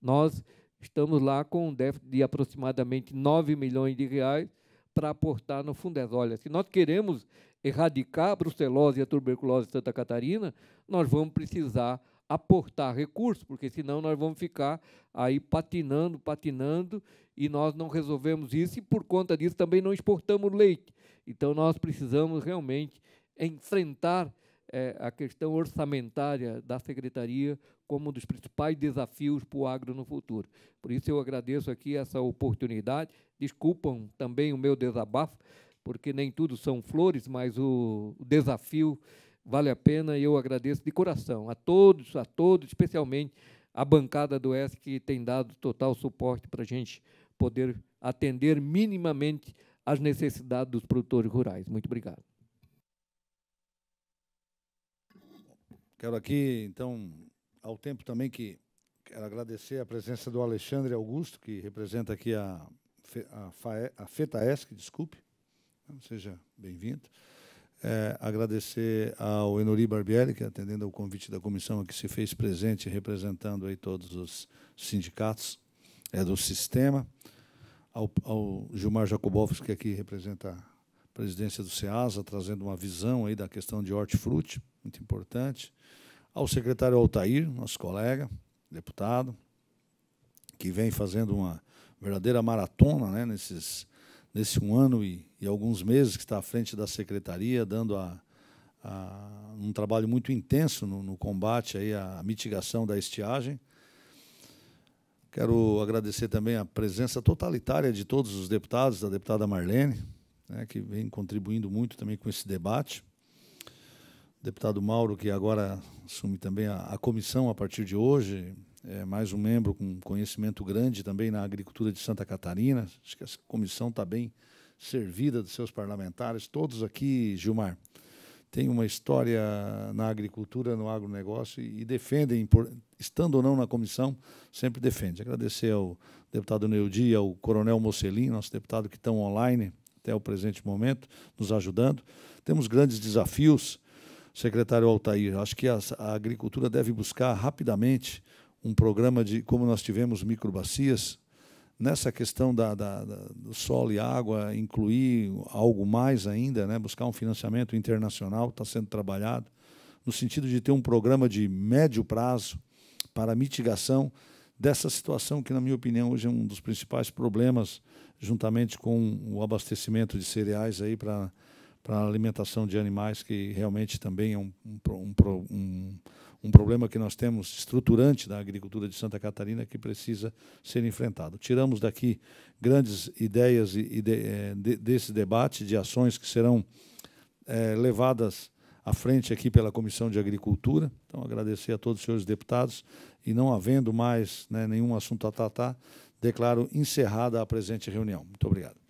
Nós estamos lá com um déficit de aproximadamente 9 milhões de reais para aportar no Fundes. Olha, se nós queremos erradicar a brucelose e a tuberculose de Santa Catarina, nós vamos precisar aportar recursos, porque senão nós vamos ficar aí patinando, patinando, e nós não resolvemos isso, e por conta disso também não exportamos leite. Então nós precisamos realmente enfrentar é, a questão orçamentária da secretaria como um dos principais desafios para o agro no futuro. Por isso eu agradeço aqui essa oportunidade. Desculpam também o meu desabafo, porque nem tudo são flores, mas o, o desafio vale a pena e eu agradeço de coração a todos, a todos, especialmente a bancada do ESC, que tem dado total suporte para a gente poder atender minimamente às necessidades dos produtores rurais. Muito obrigado. Quero aqui, então, ao tempo também que quero agradecer a presença do Alexandre Augusto, que representa aqui a, a, a FETAESC, desculpe, então, seja bem-vindo. É, agradecer ao Enori Barbieri, que é atendendo ao convite da comissão, que se fez presente representando aí todos os sindicatos é, do sistema, ao, ao Gilmar Jacobovski, que aqui representa a presidência do SEASA, trazendo uma visão aí da questão de hortifruti, muito importante, ao secretário Altair, nosso colega, deputado, que vem fazendo uma verdadeira maratona né, nesses nesse um ano e, e alguns meses que está à frente da secretaria, dando a, a um trabalho muito intenso no, no combate aí à mitigação da estiagem. Quero agradecer também a presença totalitária de todos os deputados, da deputada Marlene, né, que vem contribuindo muito também com esse debate. O deputado Mauro, que agora assume também a, a comissão a partir de hoje, é, mais um membro com conhecimento grande também na agricultura de Santa Catarina. Acho que essa comissão está bem servida dos seus parlamentares. Todos aqui, Gilmar, têm uma história na agricultura, no agronegócio e defendem, por, estando ou não na comissão, sempre defende. Agradecer ao deputado Neudi e ao coronel Mocelin, nosso deputado que estão online até o presente momento, nos ajudando. Temos grandes desafios, secretário Altair. Acho que a, a agricultura deve buscar rapidamente um programa de como nós tivemos microbacias nessa questão da, da, da, do solo e água, incluir algo mais ainda, né? buscar um financiamento internacional, está sendo trabalhado, no sentido de ter um programa de médio prazo para mitigação dessa situação que, na minha opinião, hoje é um dos principais problemas, juntamente com o abastecimento de cereais aí para a alimentação de animais, que realmente também é um, um, um, um um problema que nós temos estruturante da agricultura de Santa Catarina que precisa ser enfrentado. Tiramos daqui grandes ideias e, de, eh, de, desse debate de ações que serão é, levadas à frente aqui pela Comissão de Agricultura. Então, agradecer a todos os senhores deputados e, não havendo mais né, nenhum assunto a tratar, declaro encerrada a presente reunião. Muito obrigado.